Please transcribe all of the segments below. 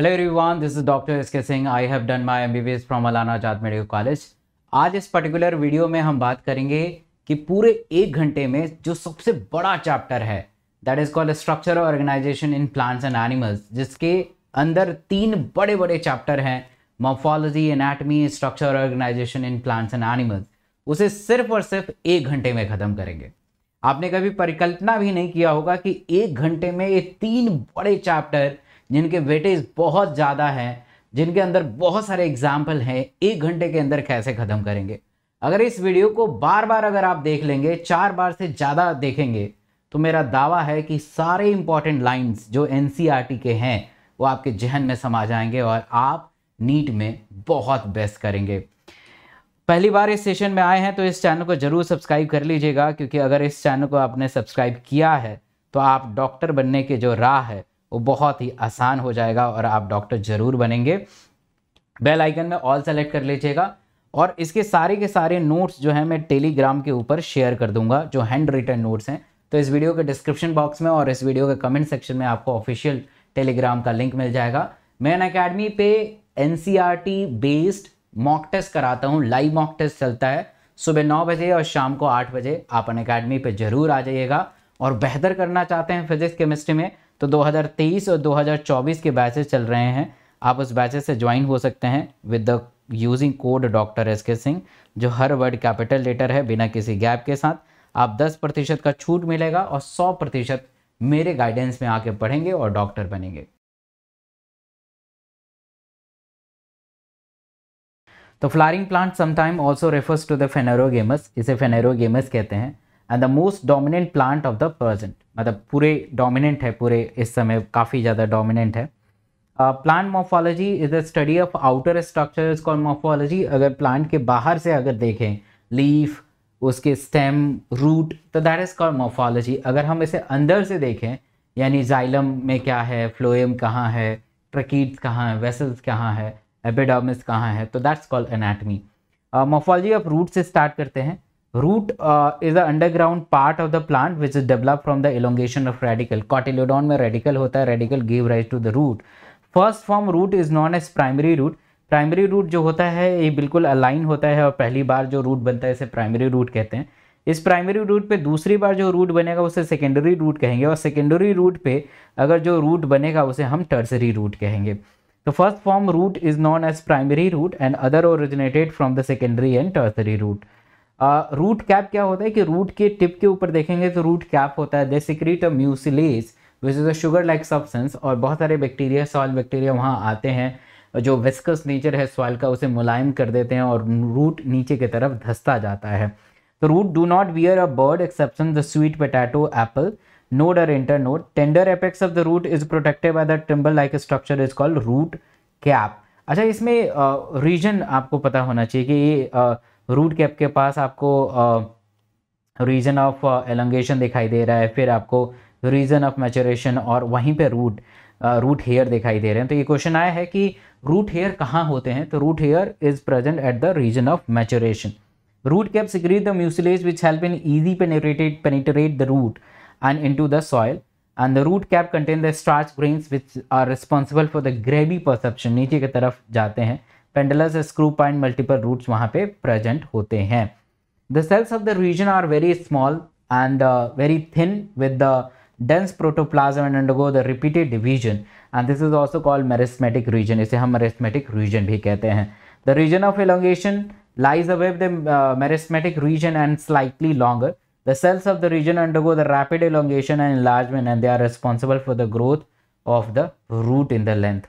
Hello everyone this is doctor S K Singh I have done my MBBS from Maulana Azad medical college आज इस particular video में हम बात करेंगे कि पूरे एक घंटे में जो सबसे बड़ा चैप्टर है that is called structure organisation in plants and animals जिसके अंदर तीन बड़े बड़े चैप्टर हैं morphology anatomy structure organisation in plants and animals उसे सिर्फ और सिर्फ एक घंटे में ख़त्म करेंगे आपने कभी परिकल्पना भी नहीं किया होगा कि एक घंटे में ये तीन बड़े चैप्टर जिनके वेटेज बहुत ज़्यादा है जिनके अंदर बहुत सारे एग्जाम्पल हैं एक घंटे के अंदर कैसे ख़त्म करेंगे अगर इस वीडियो को बार बार अगर आप देख लेंगे चार बार से ज़्यादा देखेंगे तो मेरा दावा है कि सारे इंपॉर्टेंट लाइंस जो एन e के हैं वो आपके जहन में समा जाएंगे और आप नीट में बहुत बेस्ट करेंगे पहली बार इस सेशन में आए हैं तो इस चैनल को ज़रूर सब्सक्राइब कर लीजिएगा क्योंकि अगर इस चैनल को आपने सब्सक्राइब किया है तो आप डॉक्टर बनने के जो राह है वो बहुत ही आसान हो जाएगा और आप डॉक्टर ज़रूर बनेंगे बेल आइकन में ऑल सेलेक्ट कर लीजिएगा और इसके सारे के सारे नोट्स जो हैं मैं टेलीग्राम के ऊपर शेयर कर दूंगा जो हैंड रिटन नोट्स हैं तो इस वीडियो के डिस्क्रिप्शन बॉक्स में और इस वीडियो के कमेंट सेक्शन में आपको ऑफिशियल टेलीग्राम का लिंक मिल जाएगा मैं अन अकेडमी पे एन बेस्ड मॉक टेस्ट कराता हूँ लाइव मॉक टेस्ट चलता है सुबह नौ बजे और शाम को आठ बजे आप अन अकेडमी पर जरूर आ जाइएगा और बेहतर करना चाहते हैं फिजिक्स केमिस्ट्री में तो 2023 और 2024 के बैचेस चल रहे हैं आप उस बैचेस से ज्वाइन हो सकते हैं with the using code doctor S K Singh जो हर वर्ड कैपिटल लेटर है बिना किसी गैप के साथ आप 10 प्रतिशत का छूट मिलेगा और 100 प्रतिशत मेरे गाइडेंस में आके पढ़ेंगे और डॉक्टर बनेंगे तो flowering plant sometime also refers to the phanerogams इसे फेनेरोगेमस कहते हैं and the most dominant plant of the present मतलब पूरे डोमिनेंट है पूरे इस समय काफ़ी ज़्यादा डोमिनेंट है plant morphology is the study of outer structure is call morphology अगर प्लांट के बाहर से अगर देखें लीफ उसके स्टेम रूट तो दैट इज़ कॉल मोफोलॉजी अगर हम इसे अंदर से देखें यानी जाइलम में क्या है फ्लोएम कहाँ है ट्रकीड्स कहाँ है वेसल्स कहाँ है एपिडामिस कहाँ है तो that's call anatomy morphology of root से स्टार्ट करते हैं root is a underground part of the plant which is develop from the elongation of radicle cotyledon में रेडिकल होता है radicle give rise to the root first form root is known as primary root primary root जो होता है ये बिल्कुल align होता है और पहली बार जो रूट बनता है इसे प्राइमरी रूट कहते हैं इस प्राइमरी रूट पे दूसरी बार जो रूट बनेगा उसे सेकेंडरी रूट कहेंगे और सेकेंडरी रूट पे अगर जो रूट बनेगा उसे हम टर्सरी रूट कहेंगे तो first form root is known as primary root and other originated from the secondary and tertiary root root cap क्या होता है कि रूट के टिप के ऊपर देखेंगे तो रूट कैप होता है they secrete a mucilage which is a sugar like substance और बहुत सारे बैक्टीरिया सॉल बैक्टीरिया वहाँ आते हैं जो विस्कस नेचर है सॉइल का उसे मुलायम कर देते हैं और रूट नीचे की तरफ धसता जाता है तो root do not bear a bud exception the sweet potato apple और internode tender apex of the root is protected by the thimble like structure is called root cap अच्छा इसमें रीजन आपको पता होना चाहिए कि ये रूट कैप के पास आपको रीजन ऑफ एलंगेशन दिखाई दे रहा है फिर आपको रीजन ऑफ मैचोरेशन और वहीं पे रूट रूट हेयर दिखाई दे रहे हैं तो ये क्वेश्चन आया है कि रूट हेयर कहाँ होते हैं तो root hair is present at the region of maturation root cap secretes the mucilage which help in easy penetrate penetrate the root and in to the soil and the root cap contain the starch grains which are responsible for the gravity perception नीचे की तरफ जाते हैं pendulous screw point multiple roots वहाँ पे present होते हैं the cells of the region are very small and very thin with the dense protoplasm and undergo the repeated division and this is also called meristematic region इसे हम meristematic region भी कहते हैं the region of elongation lies above the meristematic region and slightly longer the cells of the region undergo the rapid elongation and enlargement and they are responsible for the growth of the root in the length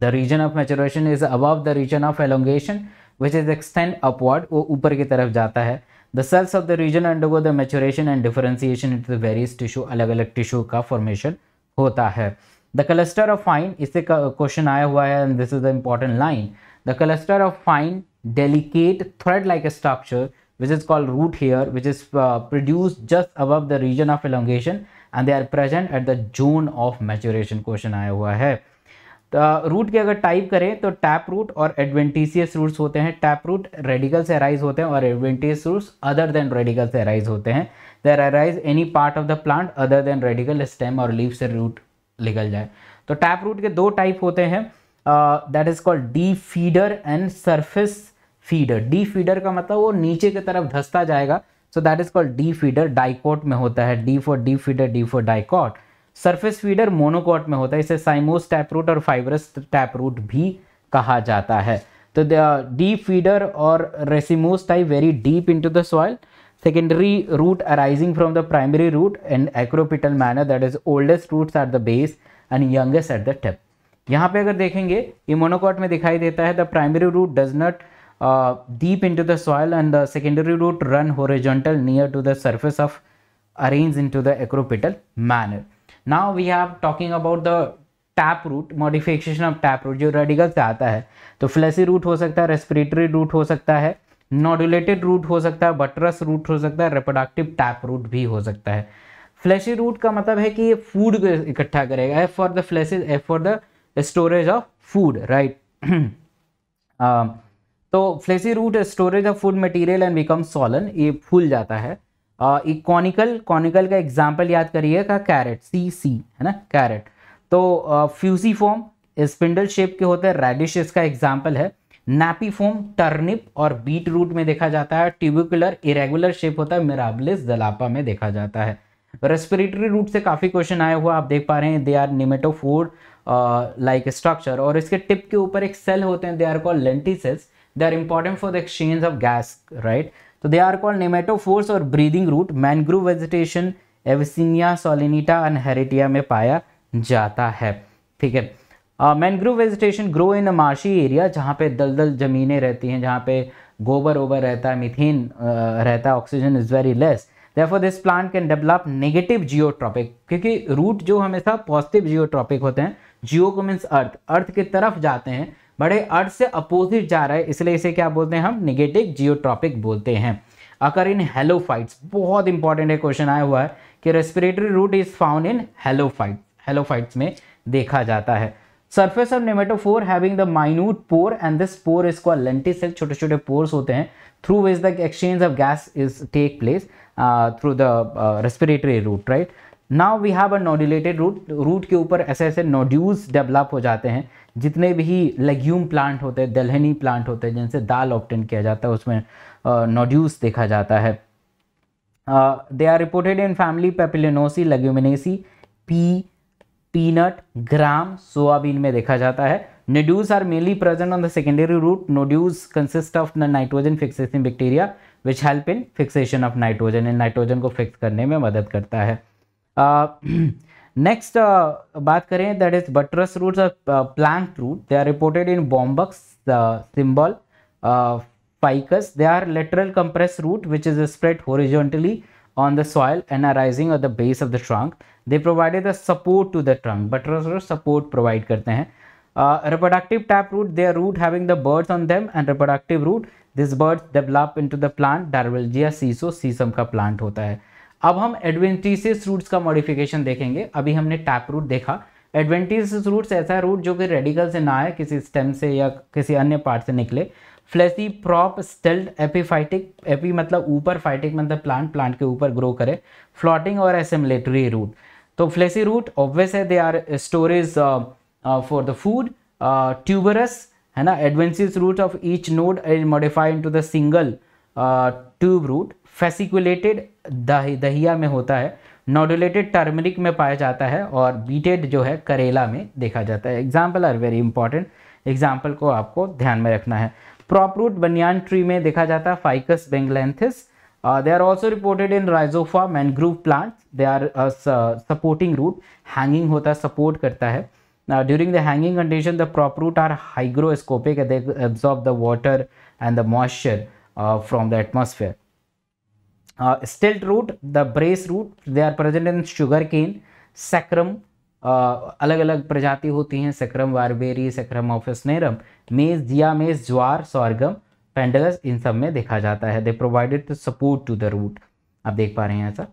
the region of maturation is above the region of elongation which is extend upward वो ऊपर की तरफ जाता है the cells of the region undergo the maturation and differentiation it the various tissue अलग अलग tissue का formation होता है द कलस्टर ऑफ फाइन इससे क्वेश्चन आया हुआ है and this is the important line the cluster of fine delicate thread like structure which is called root hair which is uh, produced just above the region of elongation and they are present at the zone of maturation question aaya hua hai root तो, के अगर type करें तो tap root और adventitious roots होते हैं tap root radical से arise होते हैं और adventitious roots other than radical से अराइज होते हैं there arise any part of the plant other than radical stem और लीव से रूट निकल जाए तो टैप रूट के दो टाइप होते हैं that is called deep feeder and surface feeder deep feeder का मतलब वो नीचे की तरफ धसता जाएगा so that is called deep feeder dicot में होता है D for deep feeder D for dicot surface feeder monocot में होता है इसे साइमोस टैप रूट और फाइबरस टैप रूट भी कहा जाता है तो डीप फीडर uh, और racemose type very deep into the soil secondary root arising from the primary root and acropetal manner that is oldest roots at the base and youngest at the tip यहाँ पे अगर देखेंगे ये monocot में दिखाई देता है the primary root does not deep into the soil and the secondary root run horizontal near to the surface of arrange into the acropetal manner now we have talking about the tap root modification of tap root जो radical से आता है तो fleshy root हो सकता है respiratory root हो सकता है नॉडुलेटेड रूट हो सकता है बटरस रूट हो सकता है रिपोडक्टिव टैप रूट भी हो सकता है फ्लैसी रूट का मतलब है कि ये फूड को इकट्ठा करेगा F for the fleshes F for the storage of food right तो fleshy root storage of food material and become swollen ये फूल जाता है इकोनिकल uh, कॉनिकल का एग्जाम्पल याद करिएगा कैरेट सी सी है ना कैरेट तो फ्यूसी फॉर्म स्पिंडल शेप के होते हैं रेडिश इसका एग्जाम्पल है नैपी फॉर्म टर्निप और बीट रूट में देखा जाता है ट्यूबिकुलर इरेगुलर शेप होता है मेराबलिस दलापा में देखा जाता है रेस्पिरेटरी रूट से काफ़ी क्वेश्चन आया हुआ आप देख पा रहे हैं they are pneumatophore like structure और इसके टिप के ऊपर एक सेल होते हैं they are call lenticels they are important for the exchange of gas right तो दे आर कॉल्ड नेमेटोफोर्स और breathing root mangrove vegetation Avicennia सोलिनिटा एंड हेरेटिया में पाया जाता है ठीक है mangrove vegetation grow in a marshy area जहाँ पे दलदल ज़मीनें रहती हैं जहाँ पे गोबर ओबर रहता है मिथेन रहता है oxygen is very less therefore this plant can develop negative geotropic क्योंकि रूट जो हमेशा पॉजिटिव जियोट्रॉपिक होते हैं जियो को मीन्स अर्थ अर्थ की तरफ जाते हैं बड़े अर्थ से अपोजिट जा रहा है इसलिए इसे क्या बोलते हैं हम निगेटिव जियोट्रॉपिक बोलते हैं अकर इन हेलोफाइट्स बहुत इंपॉर्टेंट है क्वेश्चन आया हुआ है कि respiratory root is found in halophyte halophytes में देखा जाता है surface of pneumatophore having the minute pore and this pore is call lenticel छोटे छोटे पोर्स होते हैं through which the exchange of gas is take place through the respiratory root right now we have a nodulated root root के ऊपर ऐसे ऐसे nodules develop हो जाते हैं जितने भी लेग्यूम प्लांट होते हैं दलहनी प्लांट होते हैं जिनसे दाल ऑप्टेन किया जाता है उसमें नोड्यूस देखा जाता है they are reported in family Papilionaceae Leguminosae pea peanut gram soybean में देखा जाता है nodules are mainly present on the secondary root nodules consist of the nitrogen fixation bacteria which help in fixation of nitrogen and nitrogen को fix करने में मदद करता है नेक्स्ट uh, बात करें that is buttress root plant root they are reported in Bombax सिंबल Ficus they are lateral compress root which is spread horizontally on the soil and are rising of the base of the trunk they provided the support to the trunk buttress root support provide करते हैं reproductive tap root they are root having the buds on them and reproductive root this buds develop in to the plant Dalbergia sissoo सीसम का प्लांट होता है अब हम adventitious roots का मॉडिफिकेशन देखेंगे अभी हमने टैप रूट देखा एडवेंटिसियस रूट्स ऐसा रूट जो कि रेडिकल से ना आए किसी स्टेम से या किसी अन्य पार्ट से निकले fleshy prop stilt epiphytic epi मतलब ऊपर फाइटिक मतलब प्लांट प्लांट के ऊपर ग्रो करे फ्लॉटिंग और एसेमलेटरी रूट तो फ्लैसी रूट ऑब्वियस है they are storage for the food tuberous है ना adventitious root of each node is modified to the single tube root fasciculated दह, दहिया में होता है नोडुलेटेड टर्मरिक में पाया जाता है और बीटेड जो है करेला में देखा जाता है example are very important example को आपको ध्यान में रखना है प्रॉपरूट बनियान ट्री में देखा जाता है Ficus benghalensis they are also reported in Rhizophora mangrove plant they are supporting root hanging होता है सपोर्ट करता है during the hanging condition the prop root are hygroscopic are the water and the moisture from the the uh, stilt root, the brace root, they are present in cane cane, sacrum, uh, अलग अलग प्रजाति होती हैं सक्रम वारबेरी सक्रम ऑफिसनेरम मेज जिया मेज ज्वार सौरगम पेंडलस इन सब में देखा जाता है they provided support to the root आप देख पा रहे हैं ऐसा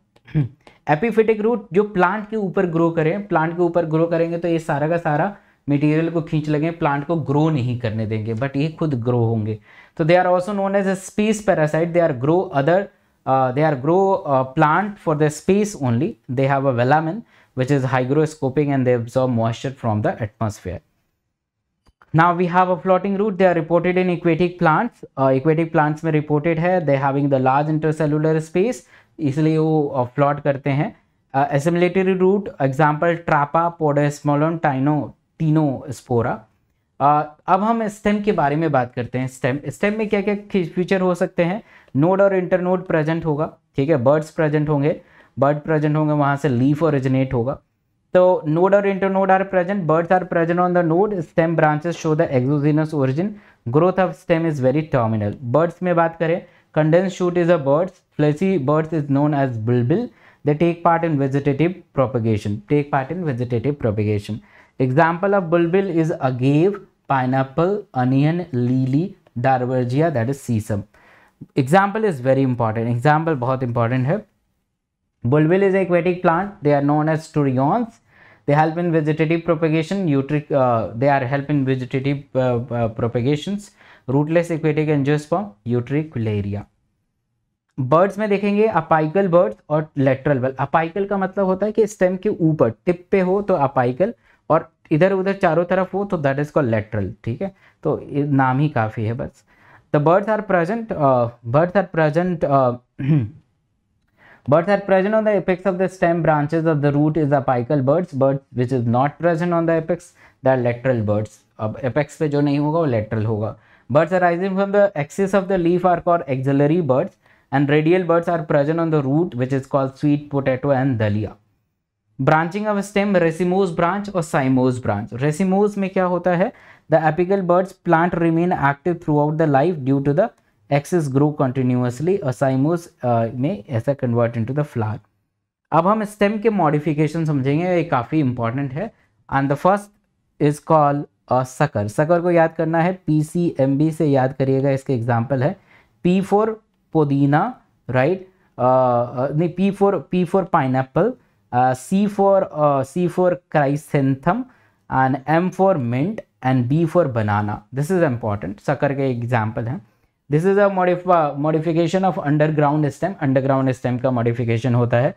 एपिफिटिक रूट जो प्लांट के ऊपर ग्रो करें प्लांट के ऊपर ग्रो करेंगे तो ये सारा का सारा मटेरियल को खींच लगे प्लांट को ग्रो नहीं करने देंगे बट ये खुद ग्रो होंगे तो they are also known as a space parasite they are grow other uh, they are grow uh, plant for the space only. They have a velamen which is hygroscopic and they absorb moisture from the atmosphere. Now we have a floating root. They are reported in aquatic plants. Uh, aquatic plants में reported hai They having the large intercellular space. इसलिए वो float करते हैं. Uh, assimilatory root example Trapa पोडेस्मोलम टाइनो Tinospora अब हम stem के बारे में बात करते हैं स्टेम स्टेम में क्या क्या फीचर हो सकते हैं नोड और इंटरनोड प्रेजेंट होगा ठीक है बर्ड्स प्रेजेंट होंगे बर्ड प्रेजेंट होंगे वहाँ से लीफ ओरिजिनेट होगा तो नोड और internode are present buds are present on the node stem branches show the exogenous origin growth of stem is very terminal buds में बात करें condense shoot is a buds fleshy buds is known as bulbil they take part in vegetative propagation take part in vegetative propagation example of bulbil is agave pineapple onion lily Dalbergia that is सीसम example is very important example बहुत important है bulbil is aquatic plant they are known as turions they help in vegetative propagation utric, they are help in vegetative propagation rootless aquatic propagations rootless buds में देखेंगे apical buds और lateral बल apical का मतलब होता है कि स्टेम के ऊपर टिप पे हो तो अपाइकल और इधर उधर चारों तरफ हो तो दैट इज कॉल लेटरल ठीक है तो नाम ही काफ़ी है बस the birds are present uh, birds are present uh, birds are present on the apex of the stem branches of the root is apical birds birds which is not present on the apex they are lateral birds अब apex पे जो नहीं होगा वो lateral होगा birds arising from the axis of the leaf are called axillary birds and radial birds are present on the root which is called sweet potato and dahlia branching of stem racemose branch और cymose branch racemose में क्या होता है the apical buds plant remain active throughout the life due to the axis grow continuously और cymose में ऐसा convert in to the flower अब हम स्टेम के मॉडिफिकेशन समझेंगे ये काफ़ी इंपॉर्टेंट है and the first is call sucker sucker को याद करना है पी सी एम बी से याद करिएगा इसके एग्जाम्पल है पी फोर पुदीना राइट नहीं P for P for pineapple uh, C for uh, C for chrysanthemum and M for mint and B for banana. This is important. Sucker के example है this is a modification of underground stem underground stem का modification होता है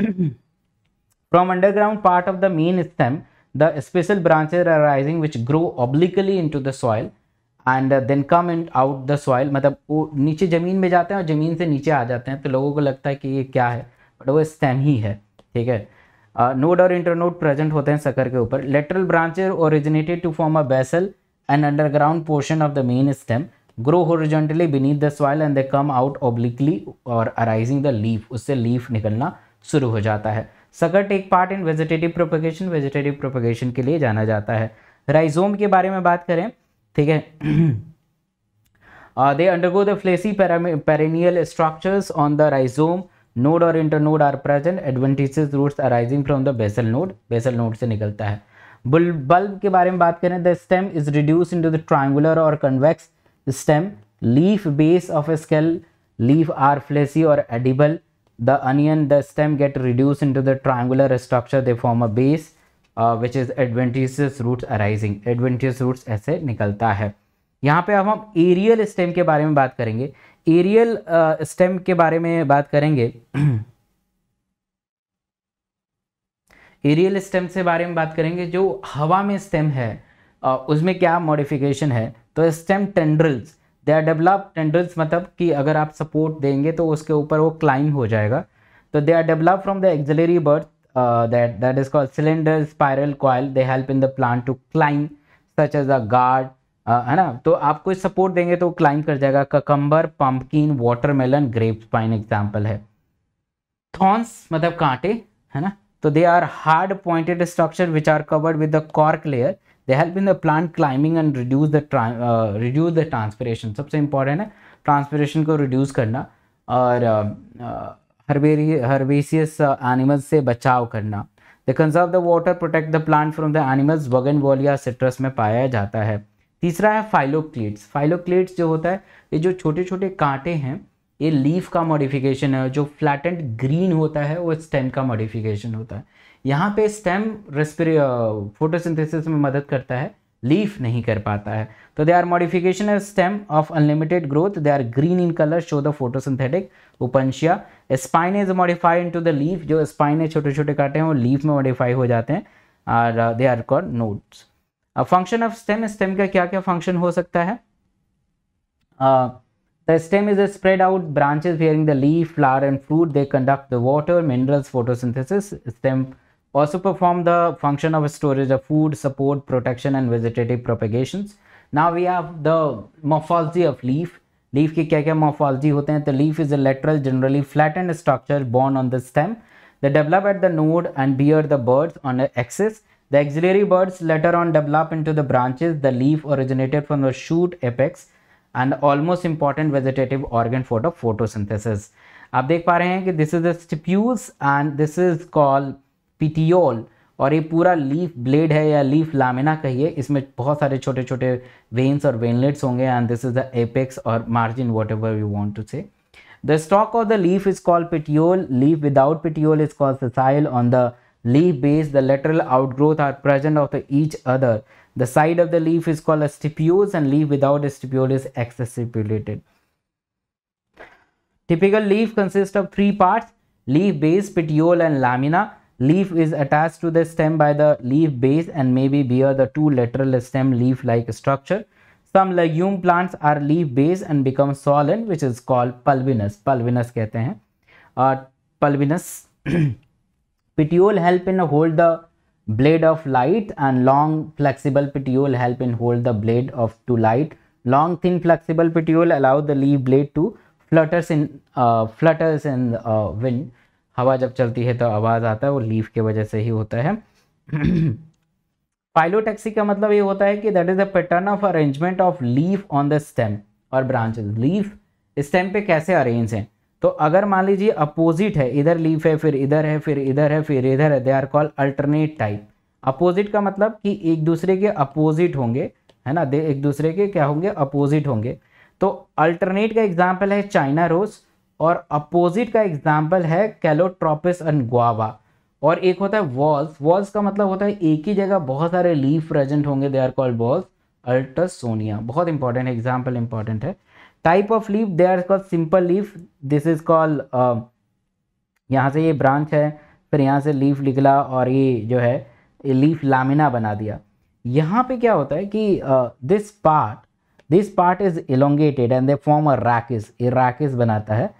from underground part of the main stem the special branches are rising which grow obliquely in to the soil and then come and out the soil मतलब वो नीचे ज़मीन में जाते हैं और ज़मीन से नीचे आ जाते हैं तो लोगों को लगता है कि ये क्या है बट वो स्टेम ही है ठीक है नोड और इंटरनोड प्रेजेंट होते हैं सकर के ऊपर lateral branches originated to form a basal and underground portion of the main stem grow horizontally beneath the soil and they come out obliquely और अराइजिंग द लीफ उससे leaf निकलना शुरू हो जाता है sucker take part in vegetative propagation vegetative propagation के लिए जाना जाता है राइजोम के बारे में बात करें ठीक है they undergo the fleshy perennial structures on the rhizome node और internode are present adventitious roots arising from the basal node basal node से निकलता है बुल बल्ब के बारे में बात करें the stem is reduce in to the triangular और convex stem leaf base of a scale leaf are fleshy और edible the onion the stem get reduce in to the triangular structure they form a base which is adventitious roots arising adventitious roots ऐसे निकलता है यहाँ पे अब हम aerial stem के बारे में बात करेंगे एरियल स्टेम के बारे में बात करेंगे एरियल स्टेम से बारे में बात करेंगे जो हवा में स्टेम है उसमें क्या मॉडिफिकेशन है तो stem tendrils they are develop tendrils मतलब कि अगर आप सपोर्ट देंगे तो उसके ऊपर वो क्लाइम हो जाएगा तो they are develop from the axillary bud that that is called slender spiral coil they help in the plant to climb such as a gourd है ना तो आपको सपोर्ट देंगे तो क्लाइम कर जाएगा cucumber pumpkin watermelon grape pine example है thorns मतलब कांटे है ना तो they are hard pointed structure which are covered with the cork layer they help in the plant climbing and reduce the reduce the transpiration सबसे important है transpiration को reduce करना और हर्बेरी हर्बेसियस एनिमल्स से बचाव करना they conserve the water protect the plant from the animals bougainvillea citrus में पाया जाता है तीसरा है फाइलोक्लेट्स फाइलोक्लेट्स जो होता है ये जो छोटे छोटे कांटे हैं ये लीफ का मॉडिफिकेशन है जो फ्लैटेंड ग्रीन होता है वो स्टेम का मॉडिफिकेशन होता है यहाँ पे स्टेम रेस्पिर फोटोसिंथेसिस में मदद करता है लीफ नहीं कर पाता है तो दे आर मॉडिफिकेशन है stem of unlimited growth they are green in colour show the photosynthetic Opuntia spine is modified to the leaf जो स्पाइन है छोटे छोटे काटे हैं वो लीफ में मॉडिफाई हो जाते हैं और दे आर कॉल नोट्स अब फंक्शन ऑफ स्टेम स्टेम का क्या क्या फंक्शन हो सकता है the stem is spread out branches bearing the leaf flower and fruit they conduct the water minerals photosynthesis stem also perform the function of storage of food support protection and vegetative propagation now we have the morphology of leaf leaf के क्या क्या morphology होते हैं the leaf is a lateral generally flat and structure borne on the stem the develop at the node and bear the bud on axis The auxiliary buds later on develop into the branches. The leaf originated from the shoot apex and almost important vegetative organ for the photosynthesis. आप देख पा रहे this is the stipules and this is called petiole Or a पूरा leaf blade है a leaf lamina Is इसमें बहुत सारे छोटे-छोटे veins और veinlets होंगे and this is the apex or margin whatever you want to say. The stalk of the leaf is called petiole. Leaf without petiole is called sessile. On the leaf base, the lateral outgrowth are present of each other. The side of the leaf is called a stipules and leaf without a stipule is exstipulated. Typical leaf consists of three parts, leaf base, petiole and lamina. Leaf is attached to the stem by the leaf base and maybe bear the two lateral stem leaf-like structure. Some legume plants are leaf base and become solid which is called pulvinus. Pulvinus कहते हैं और pulvinus Petiole help in hold the blade of light and long flexible petiole help in hold the blade of to light. Long thin flexible petiole allow the leaf blade to flutters in uh, flutters in uh, wind. हवा जब चलती है तो आवाज़ आता है वो leaf के वजह से ही होता है फाइलोटैक्सी का मतलब ये होता है कि that is the pattern of arrangement of leaf on the stem और ब्रांचेस लीफ स्टेम पे कैसे अरेंज हैं तो अगर मान लीजिए अपोजिट है इधर लीफ है फिर इधर है फिर इधर है फिर इधर है they are call alternate type opposite का मतलब कि एक दूसरे के अपोजिट होंगे है ना दे एक दूसरे के क्या होंगे अपोजिट होंगे तो अल्टरनेट का एग्जाम्पल है चाइना रोज और अपोजिट का एग्जाम्पल है कैलोट्रोपिस एंड गुआवा और एक होता है वॉल्स वॉल्स का मतलब होता है एक ही जगह बहुत सारे लीफ प्रेजेंट होंगे they are called whorls Alstonia बहुत इंपॉर्टेंट एग्जाम्पल इंपॉर्टेंट है type of leaf they are call simple leaf this is call यहाँ से ये ब्रांच है फिर यहाँ से लीफ निकला और ये जो है लीफ लामिना बना दिया यहाँ पे क्या होता है कि this part this part is elongated and they form a rachis ये रैकिस बनाता है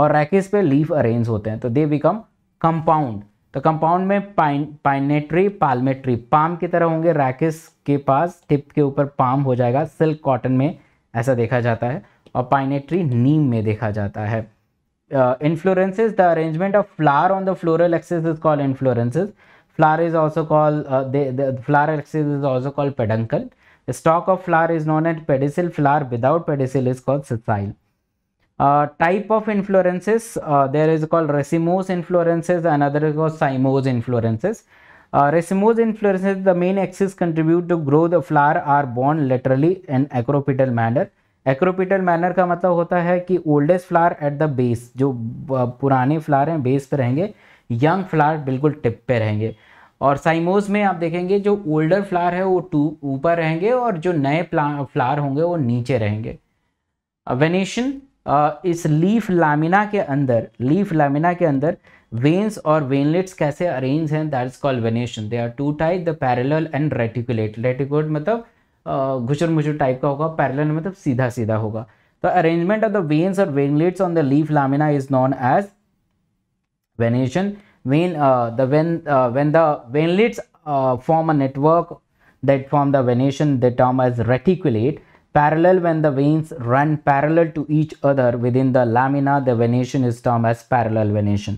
और रैकिस पे लीफ अरेंज होते हैं तो दे बिकम कंपाउंड तो कंपाउंड में पाइन पाइनेट्री पालमेट्री पाम की तरह होंगे रैकिस के पास टिप के ऊपर पाम हो जाएगा सिल्क कॉटन में ऐसा देखा जाता है और पाइनेट्री नीम में देखा जाता है inflorescence the arrangement of flower on the floral axis is called inflorescence flower is also call flower axis is also called peduncle stalk of flower is known at pedicel flower without pedicel is called sessile type of inflorescence there is called racemose inflorescence and other is call cymose inflorescence racemose inflorescence the main axis contribute to grow the flower are borne laterally in acropetal manner acropetal manner का मतलब होता है कि oldest flower at the base जो पुराने flower हैं base पर रहेंगे यंग फ्लावर बिल्कुल टिप पे रहेंगे और साइमोज में आप देखेंगे जो ओल्डर फ्लावर है वो टू ऊपर रहेंगे और जो नए फ्लावर होंगे वो नीचे रहेंगे वेनेशन इस लीफ लामिना के अंदर लीफ लामिना के अंदर वेन्स और वेनलेट्स कैसे अरेंज हैं that is called venation they are two type the parallel and reticulate reticulate मतलब घुचर मुचर type का होगा पैरेलल मतलब सीधा सीधा होगा the arrangement of the veins और veinlets on the leaf lamina is known as venation when the when when the veinlets uh, form a network that form the venation they term as reticulate parallel when the veins run parallel to each other within the lamina the venation is termed as parallel venation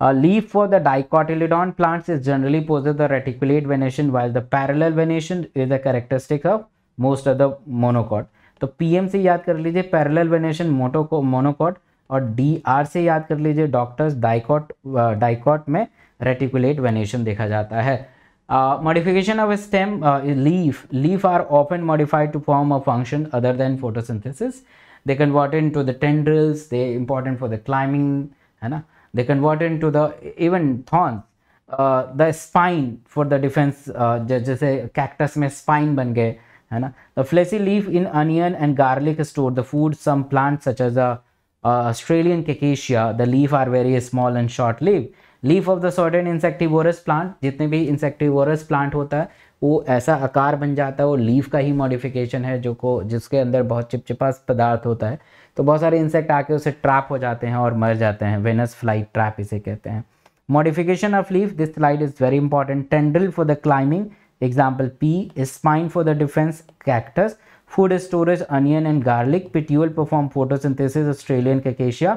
a leaf for the dicotyledon plants is generally possess the reticulate venation while the parallel venation is the characteristic of most of the monocot. So PMC, se yaad kar parallel venation monocot or DRC, se yaad kar doctors dicot, uh, dicot mein reticulate venation dekha uh, modification of stem uh, leaf. Leaf are often modified to form a function other than photosynthesis. They convert into the tendrils, they important for the climbing. Hai na? They converted into the even thorns, uh, the spine for the defense, uh, say cactus may spine ban gaye hai na The fleshy leaf in onion and garlic store the food. Some plants such as a uh, uh, Australian cacacia, the leaf are very small and short lived. Leaf of the sorted insectivorous plant जितने भी insectivorous plant होता है वो ऐसा आकार बन जाता है वो लीफ का ही मॉडिफिकेशन है जो को जिसके अंदर बहुत चिपचिपा पदार्थ होता है तो बहुत सारे इंसेक्ट आके उसे ट्रैप हो जाते हैं और मर जाते हैं वेनस फ्लाई ट्रैप इसे कहते हैं modification of leaf this slide is very important tendril for the climbing example pea spine for the defence cactus food storage onion and garlic petiole perform photosynthesis Australian acacia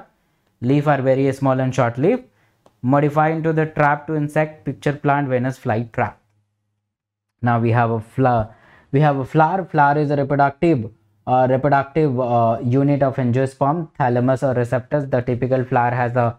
are very small and short leaf modify in to the trap to insect pitcher plant Venus fly trap now we have a flower we have a flower flower is a reproductive uh, reproductive uh, unit of angiosperm, thalamus or receptors. The typical flower has a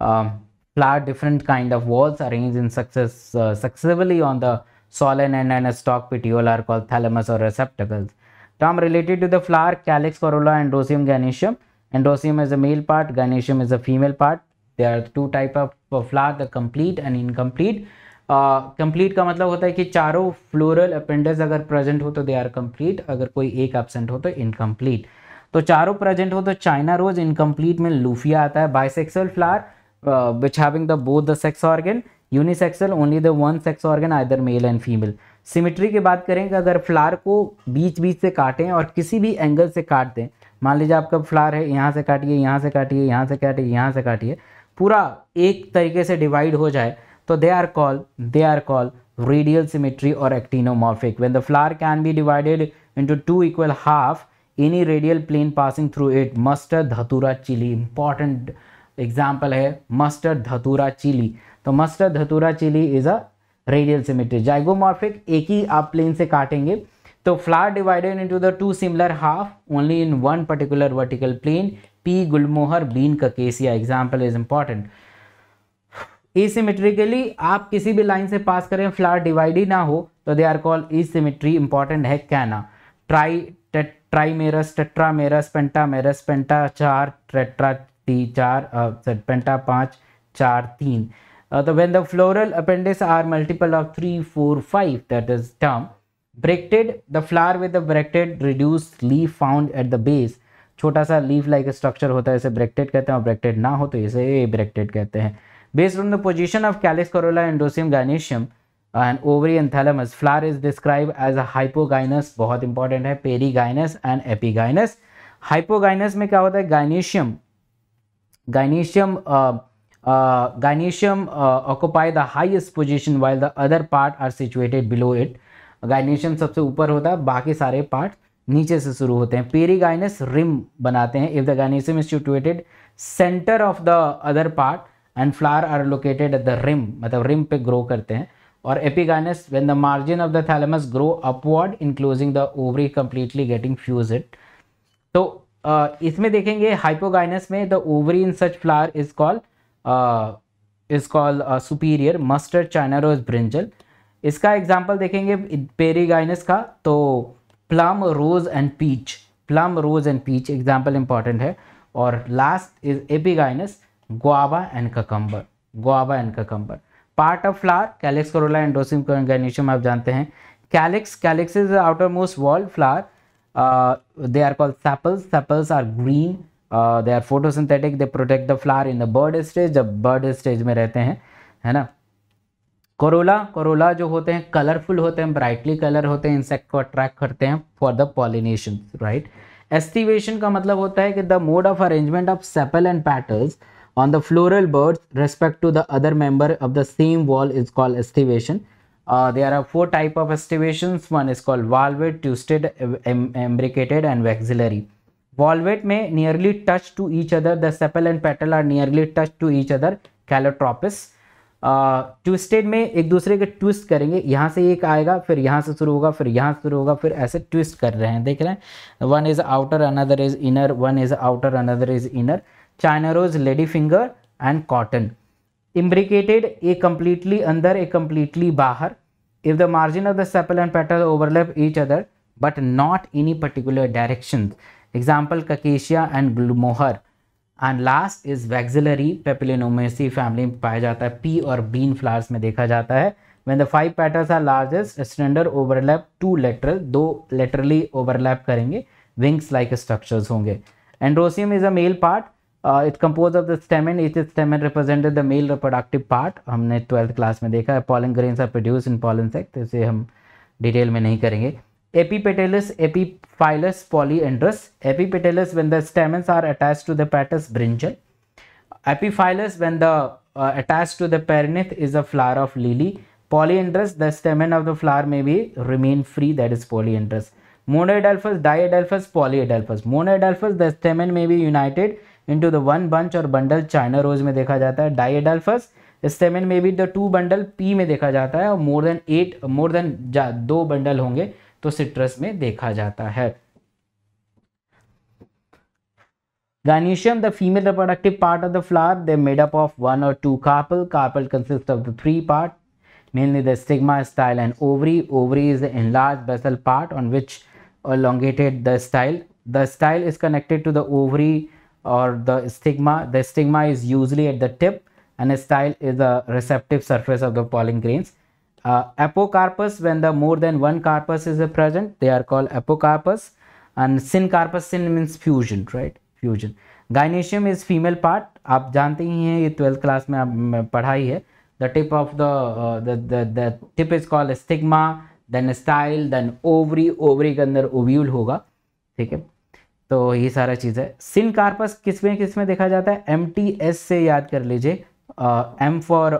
um, flower different kind of walls arranged in success uh, successively on the solen end and a stalk petiole are called thalamus or receptacles. Term related to the flower calyx corolla endosium ganesium Androsium is a male part, gynecium is a female part. There are two type of flower, the complete and incomplete. Complete का मतलब होता है कि चारों floral appendage अगर present हो तो they are complete अगर कोई एक एबसेंट हो तो इनकम्प्लीट तो चारों प्रेजेंट हो तो चाइना रोज इनकम्प्लीट में लूफिया आता है bisexual flower which having the both the sex organ unisexual only the one sex organ either male and female symmetry की बात करें कि अगर फ्लार को बीच बीच से काटें और किसी भी एंगल से काट दें मान लीजिए आपका फ्लार है यहाँ से काटिए यहाँ से काटिए यहाँ से काटिए यहाँ से काटिए पूरा एक तरीके से डिवाइड हो जाए तो they are call they are call radial symmetry और actinomorphic when the flower can be divided into two equal half any radial plane passing through it mustard datura chilli important example है mustard datura chilli तो mustard datura chilli is a radial symmetry zygomorphic एक ही आप plane से काटेंगे तो flower divided into the two similar half only in one particular vertical plane pea Gulmohar been का cassia example is important ईसीमेट्रिकली आप किसी भी लाइन से पास करें फ्लावर डिवाइड ही ना हो तो they are call asymmetry important है canna tri trimerous tetramerous pentamerous penta चार ट्रेट्रा टी चार पेंटा पाँच चार तीन तो when the floral appendix are multiple of three four five that is term bracteate the flower with the bracteate reduce leaf found at the base छोटा सा leaf like structure होता है इसे ब्रेक्टेड कहते हैं और ब्रेक्टेड ना हो तो इसे ब्रेक्टेड कहते हैं Based on the position of calyx corolla endosium gynoecium and ovary and thalamus, flower is described as a hypogynous, bahut important hai perigynous and epigynous. Hypogynous mein kya hota hai gynoecium gynoecium uh, uh, gynoecium uh, occupy the highest position while the other part are situated below it. gynoecium sabse upar hota hai baaki sare part नीचे से शुरू होते हैं perigynous rim बनाते हैं if the gynoecium is situated centre of the other part and flower are located at the rim मतलब rim पे grow करते हैं और epigynous when the margin of the thalamus grow upward enclosing the ovary completely getting fuse तो uh, इसमें देखेंगे hypogynous में the ovary in such flower is called is called superior mustard China rose brinjal इसका example देखेंगे perigynous का तो plum rose and peach plum rose and peach example important है और last is epigynous guava and cucumber guava and cucumber part of flower calyx corolla androecium gynoecium आप जानते हैं calyx calyx is outer most whorl flower they are called sepals sepals are green they are photosynthetic they protect the flower in the bud stage जब bud stage में रहते हैं है ना Corolla Corolla जो होते हैं कलरफुल होते हैं ब्राइटली कलर होते हैं इंसेक्ट को अट्रैक्ट करते हैं for the pollination right aestivation का मतलब होता है कि the mode of arrangement of sepal and petals on the floral birds respect to the other member of the same wall is called estivation uh, there are four type of estivations one is called valvet twisted em embricated and maxillary valvet may nearly touch to each other the sepal and petal are nearly touched to each other calotropis twisted uh, में एक दूसरे के twist करेंगे यहाँ से एक आएगा फिर यहाँ से शुरू होगा फिर यहाँ से शुरू होगा फिर ऐसे ट्विस्ट कर रहे हैं देख रहे हैं one is outer another is inner one is outer another is inner China rose lady finger and cotton imbricate ए कम्प्लीटली अंदर ए कम्प्लीटली बाहर if the margin of the sepal and petal overlap each other but not any particular direction example cassia and gulmohar and last is vexillary Papilionaceae family में पाया जाता है P और been flowers में देखा जाता है when the five petals are largest standard overlap two lateral दो लेटरली ओवरलैप करेंगे विंग्स लाइक स्ट्रक्चर्स होंगे androecium is a male part Uh, it's composed of the stamen. Each stamen represented the male reproductive part. हमने twelfth class में देखा है Pollen grains are produce in pollen sac तो इसे हम detail में नहीं करेंगे Epipetalous, epiphyllous polyandrous. Epipetalous when the stamens are attached to the petals. brinjal epiphyllous when the uh, attached to the perianth is a flower of lily polyandrous the stamen of the flower may be remain free that is polyandrous monoadelphous diadelphous polyadelphous Monadelphous the stamen may be united into the one bunch और bundle China rose में देखा जाता है डाइएडल्फस stamen में भी the two bundle P में देखा जाता है और more than at more than दो बंडल होंगे तो सिट्रस में देखा जाता है gynoecium the female reproductive part of the flower they made up of one और two carpel carpel consist of the three part mainly the stigma style and ovary ovary is in large basal part on which elongated the style the style is connected to the ovary or the stigma. The stigma is usually at the tip and a style is the receptive surface of the pollen grains. Uh, apocarpus, when the more than one carpus is present, they are called apocarpus. And syncarpus, syn means fusion, right? Fusion. gynoecium is gynoecium is female part आप जानते ही हैं ये twelfth padhai hai the tip of the, uh, the the the tip is called stigma then style then ovary ovary ke andar ovule hoga theek hai तो ये सारा चीज़ है सिन corpus किस में किस में देखा जाता है एम टी एस से याद कर लीजिए M for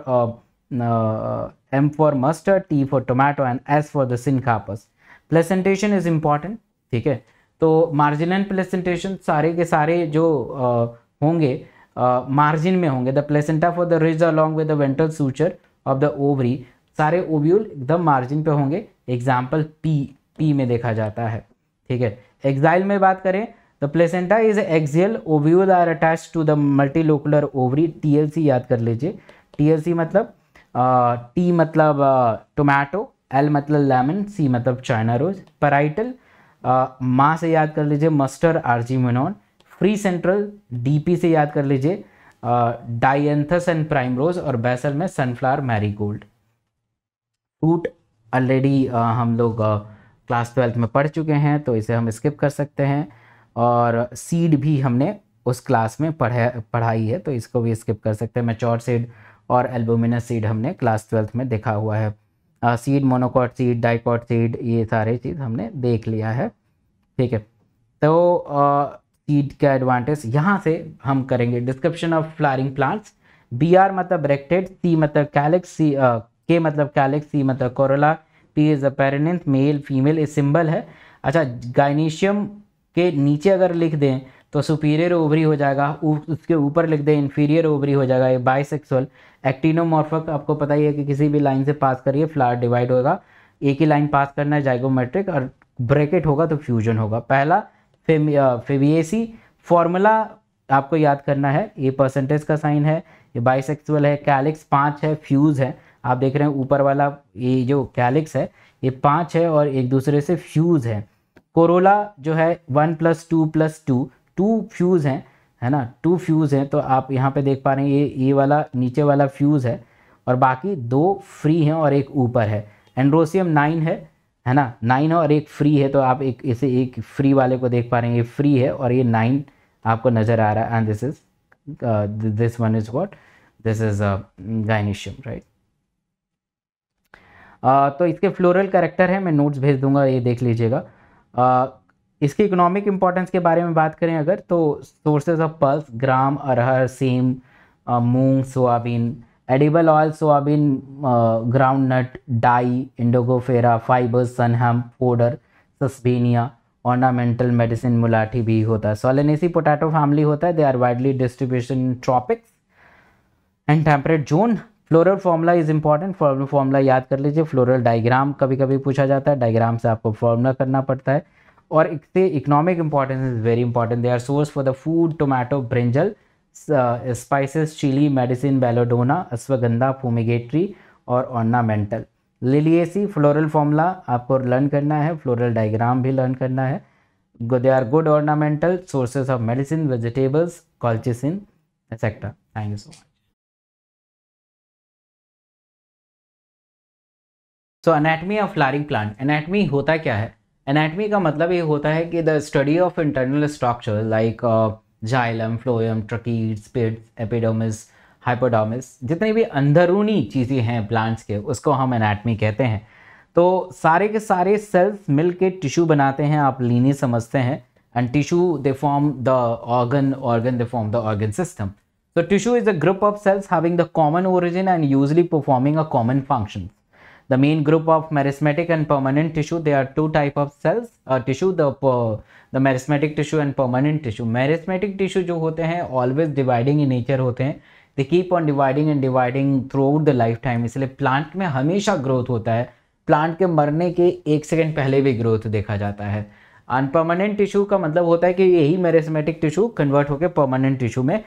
M for mustard T for tomato and S for the syncarpous placentation is important ठीक है तो मार्जिन एंड प्लेसेंटेशन सारे के सारे जो uh, होंगे मार्जिन uh, में होंगे the placenta for the ridge along with the ventral suture of the ovary सारे ओव्यूल एकदम मार्जिन पे होंगे एग्जाम्पल पी पी में देखा जाता है ठीक है एग्जाइल में बात करें the placenta is axial ovule are attach to the multilocular ovary TLC याद कर लीजिए टीएलसी मतलब टी मतलब टोमेटो एल मतलब लेमन सी मतलब चाइना रोज पराइटल माँ से याद कर लीजिए mustard argemone free central DP से याद कर लीजिए डाइंथस एंड प्राइम रोज और बैसल में सनफ्लावर मैरीगोल्ड फ्रूट ऑलरेडी हम लोग क्लास ट्वेल्थ में पढ़ चुके हैं तो इसे हम स्किप कर सकते हैं और सीड भी हमने उस क्लास में पढ़ा पढ़ाई है तो इसको भी स्किप कर सकते हैं मेचोर सीड और एल्बोमिनस सीड हमने क्लास ट्वेल्थ में देखा हुआ है seed monocot seed dicot seed ये सारे चीज़ हमने देख लिया है ठीक है तो सीड का एडवांटेज यहाँ से हम करेंगे description of flowering plants B R मतलब रेक्टेड सी मतलब कैलिक्स सी के मतलब कैलिक्स सी मतलब corolla P is a perianth male female ये सिंबल है अच्छा गाइनीशियम के नीचे अगर लिख दें तो सुपीरियर ओवरी हो जाएगा उसके ऊपर लिख दें इन्फीरियर ओवरी हो जाएगा ये बाइसेक्सुअल एक्टिनोमॉर्फक आपको पता ही है कि किसी भी लाइन से पास करिए फ्लावर डिवाइड होगा एक ही लाइन पास करना है जाइगोमेट्रिक और ब्रैकेट होगा तो फ्यूजन होगा पहला फेवीएसी फॉर्मूला आपको याद करना है ये परसेंटेज का साइन है ये बाइसेक्सुअल है कैलिक्स पाँच है फ्यूज़ है आप देख रहे हैं ऊपर वाला ये जो कैलिक्स है ये पाँच है और एक दूसरे से फ्यूज़ है कोरोला जो है one plus two plus two two fused हैं है ना टू फ्यूज़ हैं तो आप यहाँ पे देख पा रहे हैं ये ये वाला नीचे वाला फ्यूज़ है और बाकी दो फ्री हैं और एक ऊपर है एंड्रोसियम नाइन है है ना नाइन है और एक फ्री है तो आप एक इसे एक फ्री वाले को देख पा रहे हैं ये फ्री है और ये नाइन आपको नज़र आ रहा है and this is this one is what this is gynoecium right तो इसके फ्लोरल करेक्टर है मैं नोट्स भेज दूंगा ये देख लीजिएगा इसकी इकोनॉमिक इम्पोर्टेंस के बारे में बात करें अगर तो sources of pulse gram arhar सीम moong soybean edible oil soybean groundnut dye indigofera fibre sunhemp fodder sesbania ornamental medicine मुलाठी भी होता है सोलेनेसी पोटैटो फैमिली होता है they are widely distribution tropics and temperate zone floral formula is important formal formula याद कर लीजिए floral diagram कभी कभी पूछा जाता है डायग्राम से आपको फॉर्मूला करना पड़ता है और इससे economic importance is very important they are source for the food tomato brinjal spices chilli medicine belladonna ashwagandha fumigatory और ऑर्नामेंटल लिलिएसी फ्लोरल फॉर्मूला आपको लर्न करना है फ्लोरल डायग्राम भी लर्न करना है they are good ornamental sources of medicine vegetables colchicine etcetera thank you so much so anatomy of flowering plant anatomy होता क्या है एनाटमी का मतलब ये होता है कि the study of internal structure like xylem phloem tracheids pits epidermis hypodermis जितनी भी अंदरूनी चीज़ें हैं प्लांट्स के उसको हम एनाटमी कहते हैं तो सारे के सारे सेल्स मिल के टिश्यू बनाते हैं आप लीनी समझते हैं and tissue they form the organ organ they form the organ system so tissue is a group of cells having the common origin and usually performing a common functions The main group of meristematic and permanent tissue, there are two type of cells, a uh, tissue, the, uh, the meristematic tissue and permanent tissue. Meristematic tissue jo hote hain always dividing in nature hote hain they keep on dividing and dividing throughout the lifetime isliye plant mein hamesha growth hota hai होता है plant के मरने के एक second पहले भी growth देखा जाता है अनपर्मानेंट टिश्यू का मतलब होता है कि यही मेरेसमेटिक टिश्यू कन्वर्ट होकर परमानेंट टिश्यू में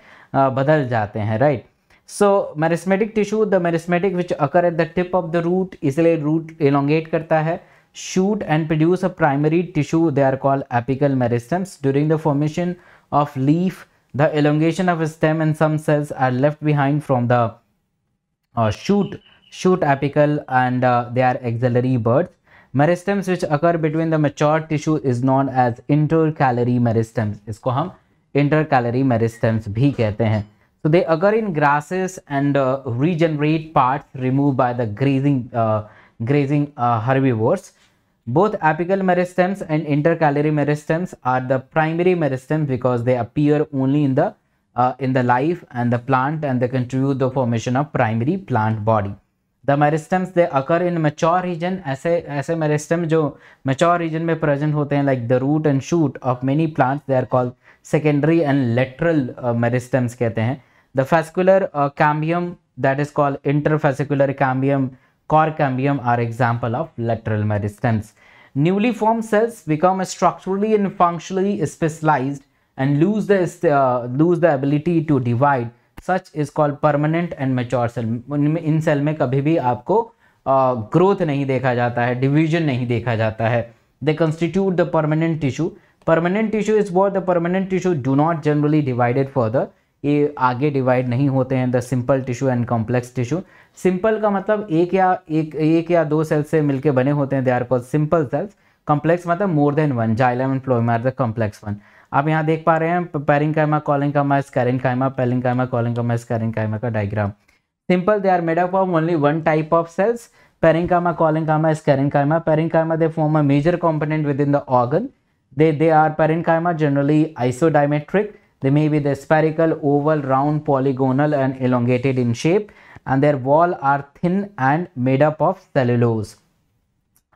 बदल जाते हैं right so meristematic tissue the meristematic which occur at the tip of the root इसलिए रूट इलोंगेट करता है shoot and produce a primary tissue they are called apical meristems during the formation of leaf the elongation of stem and some cells are left behind from the shoot shoot apical and they are axillary bud meristems which occur between the mature tissue is known as intercalary meristems इसको हम inter intercalary meristems भी कहते हैं So they occur in grasses and uh, regenerate parts removed by the grazing, uh, grazing uh, herbivores. Both apical meristems and intercalary meristems are the primary meristems because they appear only in the uh, in the life and the plant and they contribute the formation of primary plant body. The meristems they occur in mature region. ऐसे ऐसे meristem जो mature reason में present होते हैं like the root and shoot of many plants they are called secondary and lateral meristems कहते हैं The fascicular uh, cambium that is called interfascicular cambium, core cambium are example of lateral meristems. Newly formed cells become structurally and functionally specialized and lose the, uh, lose the ability to divide. Such is called permanent and mature cell. in cell mein kabhi bhi aapko uh, growth nahi dekha jata hai division nahi dekha jata hai they constitute the permanent tissue permanent tissue is what the permanent tissue do not generally divided further ये आगे divide नहीं होते हैं the simple tissue and complex tissue simple का मतलब एक या एक एक या दो सेल्स से मिलकर बने होते हैं they are call simple cells complex मतलब more than one xylem and phloem are the complex one आप यहाँ देख पा रहे हैं पेरिंग कायमा कॉलिंग कामा स्कैरिंग कायमा पेलिंग कायमा कॉलिंग कामा स्कैरिंग कायमा का diagram simple they are made up of only one type of cells parenchyma collenchyma sclerenchyma parenchyma they form a major component within the organ they they are parenchyma generally isodiametric They may be the spherical, oval, round, polygonal and elongated in shape and their wall are thin and made up of cellulose.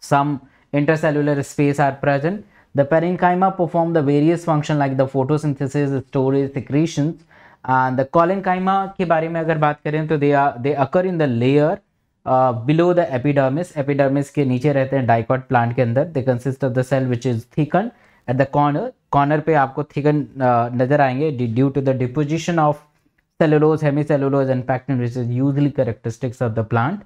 Some intercellular space are present. The parenchyma perform the various functions like the photosynthesis, storage, secretions and the colenchyma के बारे में अगर बात करें तो they are they occur in the layer uh, below the epidermis. Epidermis के नीचे रहते हैं dicot plant के अंदर They consist of the cell which is thickened at the corner. Corner पे आपको थिकन नजर आएंगे due to the deposition of cellulose hemicellulose and pectin which is usually characteristics of the plant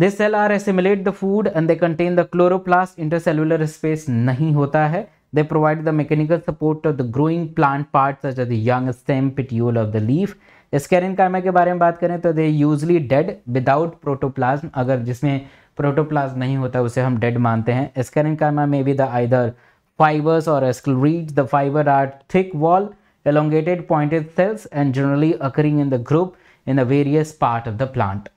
this cell are assimilate the food and they contain the chloroplast intercellular space नहीं होता है they provide the mechanical support of the growing plant part such the young stem petiole of the leaf sclerenchyma के बारे में बात करें तो they usually dead without protoplasm अगर जिसमें प्रोटोप्लाज्म नहीं होता उसे हम डेड मानते हैं स्कैरिन कामा में भी the either fibers or scleretes. The fiber are thick wall, elongated pointed cells and generally occurring in the group in the various part of the plant.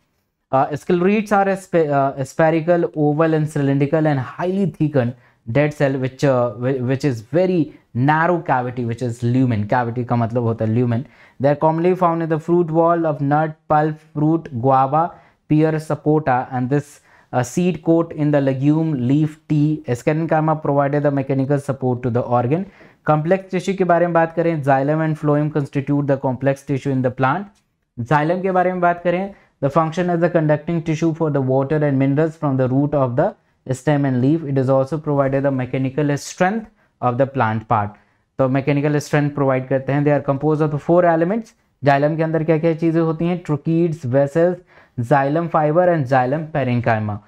Uh, are uh, spherical, oval and cylindrical and highly thickened dead cell which uh, which is very narrow cavity which is lumen cavity ka matlab hota lumen they are commonly found in the fruit wall of nut pulp fruit guava pear sapota and this A seed coat in the legume leaf tea Eskenchyma provided the mechanical support to the organ. Complex tissue के बारे में बात करें xylem and phloem constitute the complex tissue in the plant xylem के बारे में बात करें the function as the conducting tissue for the water and minerals from the root of the stem and leaf it is also provided the mechanical strength of the plant part तो mechanical strength provide करते हैं they are compose of the four elements xylem के अंदर क्या क्या चीज़ें होती हैं tracheids vessels xylem fibre and xylem parenchyma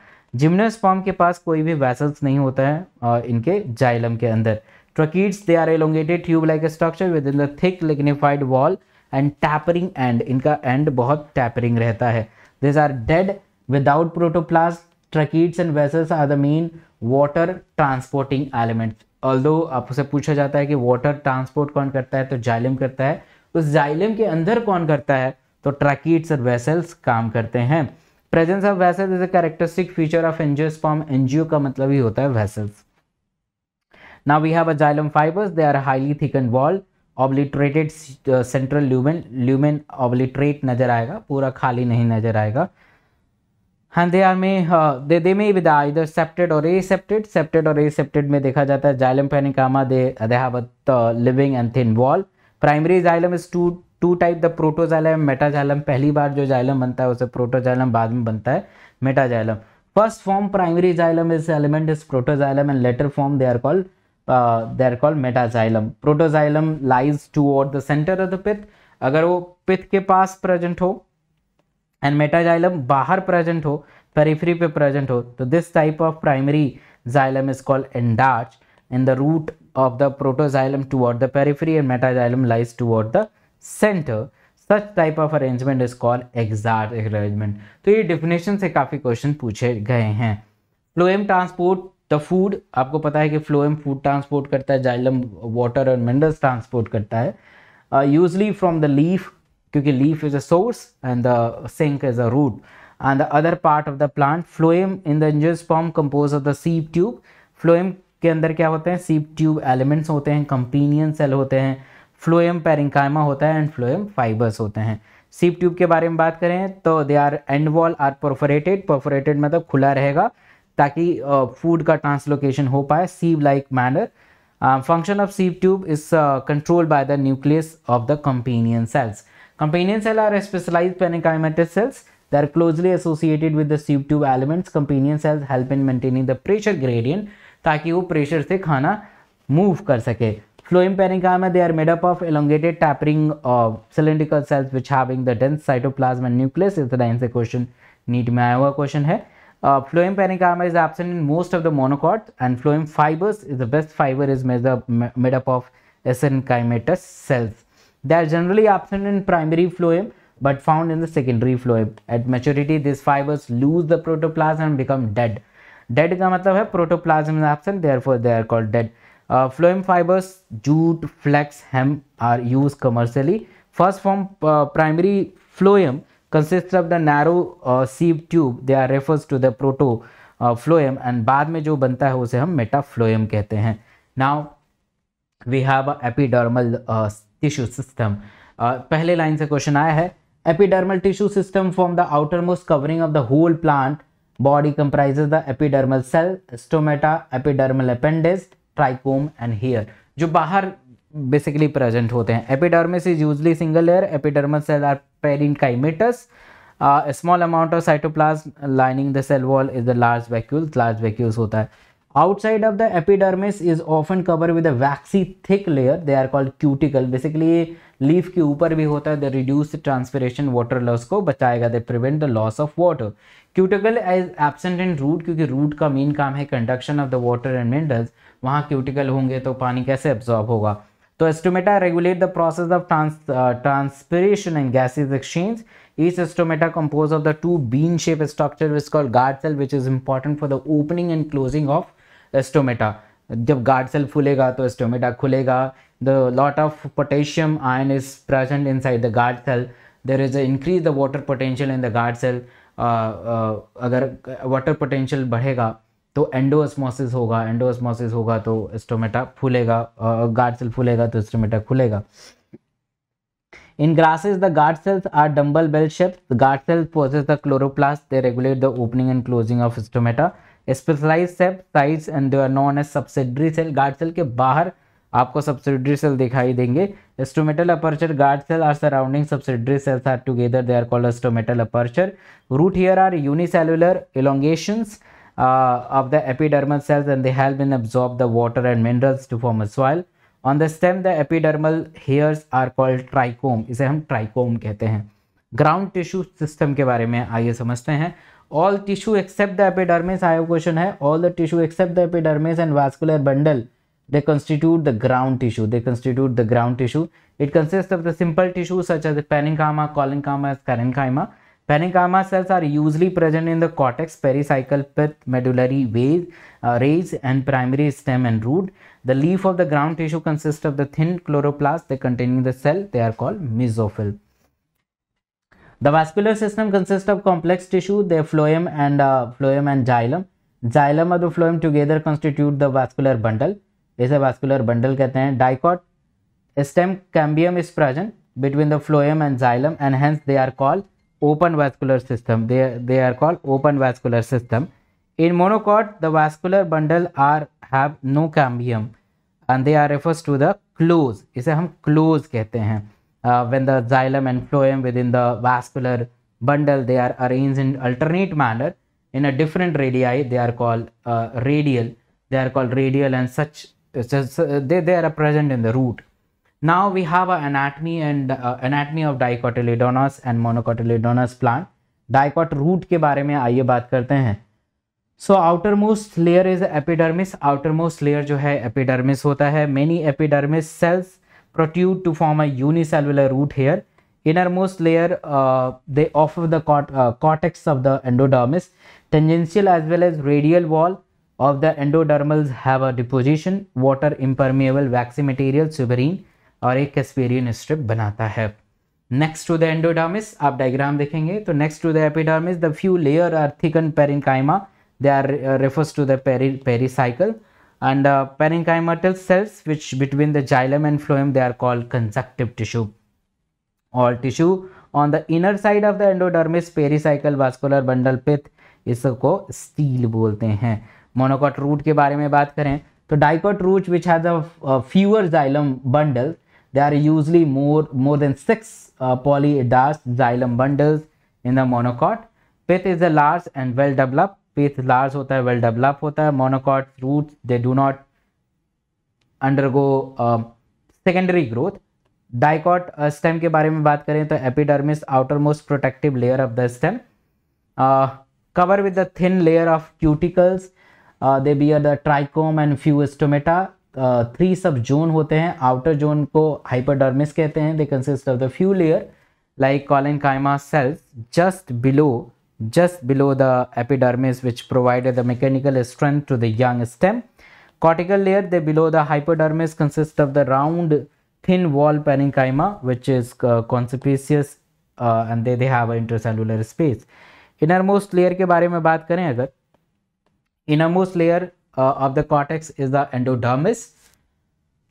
gymnosperm के पास कोई भी वेसल्स नहीं होता है इनके जाइलम के अंदर tracheids they are elongated tube like structure within the thick lignified wall and tapering end इनका एंड बहुत टैपरिंग रहता है this are dead without protoplasm tracheids and vessels are the main water transporting element although आपसे पूछा जाता है कि water transport कौन करता है तो जाइलम करता है उस जाइलम के अंदर कौन करता है तो ट्रैकिट्स और वेसल्स काम करते हैं presence of vessel is a characteristic feature of sperm angio का मतलब ही होता है vessels now we have a xylem fibres they are highly thick and wall obliterated central lumen lumen obliterate नजर आएगा पूरा खाली नहीं नजर आएगा एंड दे आर में दे दे में विद आइदर सेप्टेड और एसेप्टेड सेप्टेड और एसेप्टेड में देखा जाता है xylem parenchyma they they have a living and thin wall primary xylem is two two type the protoxylem metaxylem पहली बार जो जाइलम बनता है उसे प्रोटोजाइलम बाद में बनता है metaxylem first form primary xylem is element is protoxylem and later form they are called they are called metaxylem protoxylem lies towards the centre of the pith अगर वो पिथ के पास प्रेजेंट हो and metaxylem बाहर present हो periphery पे present हो तो this type of primary xylem is called endarch in the root of the protoxylem toward the periphery and metaxylem lies toward the centre such type of arrangement is called exarch arrangement तो ये definition से काफ़ी question पूछे गए हैं phloem transport the food आपको पता है कि फ्लोएम फूड ट्रांसपोर्ट करता है जाइलम वाटर और मिनरल्स ट्रांसपोर्ट करता है यूजली फ्रॉम द लीफ क्योंकि leaf is a source and the sink is a root and the other part of the plant phloem in the the form compose of the sieve tube phloem के अंदर क्या होते हैं सीप tube elements होते हैं कंपीनियन cell होते हैं फ्लोएम पेरिंकाइमा होता है एंड फ्लोएम फाइबर्स होते हैं सीप ट्यूब के बारे में बात करें तो they are end wall are perforated perforated मतलब खुला रहेगा ताकि फूड का ट्रांसलोकेशन हो पाए sieve like manner function of sieve tube is control by the nucleus of the companion cells companion cell are specialise parenchymatous cells they are closely associated with the sieve tube elements companion cells help in maintaining the pressure gradient ताकि वो pressure से खाना move कर सके Phloem parenchyma, they are made up of elongated tapering of cylindrical cells which having the dense cytoplasm and nucleus is the ninth question. NEET में आया हुआ question है phloem parenchyma is absent in most of the monocot and phloem fibres is the bast fibre is made up of sclerenchymatous cells they are generally absent in primary phloem but found in the secondary phloem at maturity these fibers lose the protoplasm and become dead dead का मतलब है protoplasm is absent therefore they are called dead phloem fibres jute flax hemp are use commercially first form primary phloem consist of the narrow sieve tube they are refers to the protophloem and बाद में जो बनता है उसे हम Meta metaphloem कहते हैं now we have epidermal tissue system पहले लाइन से क्वेश्चन आया है epidermal tissue system from the outermost covering of the whole plant body comprises the epidermal cell stomata epidermal appendages trichome and hair जो बाहर basically present होते हैं epidermis is usually single layer epidermis cell are parenchymatous small amount of cytoplasm lining the cell wall is the large vacuole large vacuoles होता है outside of the epidermis is often cover with a waxy thick layer they are called cuticle basically leaf के ऊपर भी होता है the reduce transpiration water loss को बचाएगा they prevent the loss of water cuticle is absent in root क्योंकि root का main काम है conduction of the water and minerals वहाँ क्यूटिकल होंगे तो पानी कैसे एब्जॉर्ब होगा तो stomata regulate the process of trans transpiration and gases exchange इस stomata compose of the two bean shape structure is call guard cell which is important for the opening and closing of stomata जब guard cell फूलेगा तो stomata खुलेगा the lot of potassium ion is present inside the guard cell there is increase the water potential in the guard cell अगर water potential बढ़ेगा तो osmosis होगा endosmosis होगा तो स्टोमेटा फूलेगा गार्ड सेल फूलेगा तो स्टोमेटा खुलेगा in grasses the guard cells are dumbbell shape guard cells possess the chloroplast they regulate the opening and closing of stomata specialise shape size and they're known as subsidiary cell guard cell के बाहर आपको subsidiary cell दिखाई देंगे stomatal aperture guard cell are surrounding subsidiary cells are together they are called stomatal aperture root here are unicellular elongations uh, of the epidermal cells and they help in absorb the water and minerals to form a soil on the stem the epidermal hairs are called trichome इसे हम trichome कहते हैं ground tissue system के बारे में आइए समझते हैं all tissue except the epidermis आयो क्वेश्चन है all the tissue except the epidermis and vascular bundle they constitute the ground tissue they constitute the ground tissue it consists of the simple tissue such as the parenchyma colenchyma and parenchyma Parenchyma cells are usually present in the cortex, pericycle, pith, medullary ways, uh, rays and primary stem and root. The leaf of the ground tissue consists of the thin chloroplast they containing the cell. They are called mesophyll. The vascular system consists of complex tissue, the phloem and uh, phloem and xylem. Xylem the phloem together constitute the vascular bundle. a vascular bundle get हैं. Dicot stem cambium is present between the phloem and xylem and hence they are called open vascular system. They, they are called open vascular system. In monocot, the vascular bundle are have no cambium and they are refers to the close. इसे हम close कहते हैं. Uh, when the xylem and phloem within the vascular bundle they are arranged in alternate manner in a different radii they are called uh, radial they are called radial and such they, they are present in the root now we have an anatomy and uh, anatomy of dicotyledonous and monocotyledonous plant. Dicot root के बारे में आइए बात करते हैं So outermost layer is epidermis. Outermost layer most layer जो है epidermis होता है many epidermis cells protrude to form a unicellular root layer uh, they offer the cort uh, cortex of the endodermis tangential as well as radial wall of the endodermals have a deposition water impermeable waxy material suberin. और एक Casparian strip बनाता है next to the एंडोडामिस आप diagram देखेंगे तो next to the epidermis the few layer are thicken parenchyma they are refers to the and parenchymatous cells which between the xylem and phloem they are called conjunctive tissue all tissue on the inner side of the endodermis pericycle vascular bundle pith इसको stele बोलते हैं monocot root के बारे में बात करें तो dicot root which has fewer xylem bundle There are usually more, more than six uh, xylem bundles in the monocot. Pith is a large and well developed. Pith large होता है, well developed होता है. monocot roots they do not undergo uh, secondary growth. Dicot uh, stem के बारे में बात करें तो epidermis outermost protective layer of the stem. Stem uh, cover with the thin layer of cuticles. Uh, they bear the trichome and few stomata. Three sub zone होते हैं outer zone को hypodermis कहते हैं they consist of the few layer like collenchyma cells just below just below the epidermis which provided the mechanical strength to the young stem cortical layer they below the hypodermis consist of the round thin wall parenchyma which is conspicuous and they have intercellular space inner most layer के बारे में बात करें अगर inner most layer uh, of the cortex is the endodermis.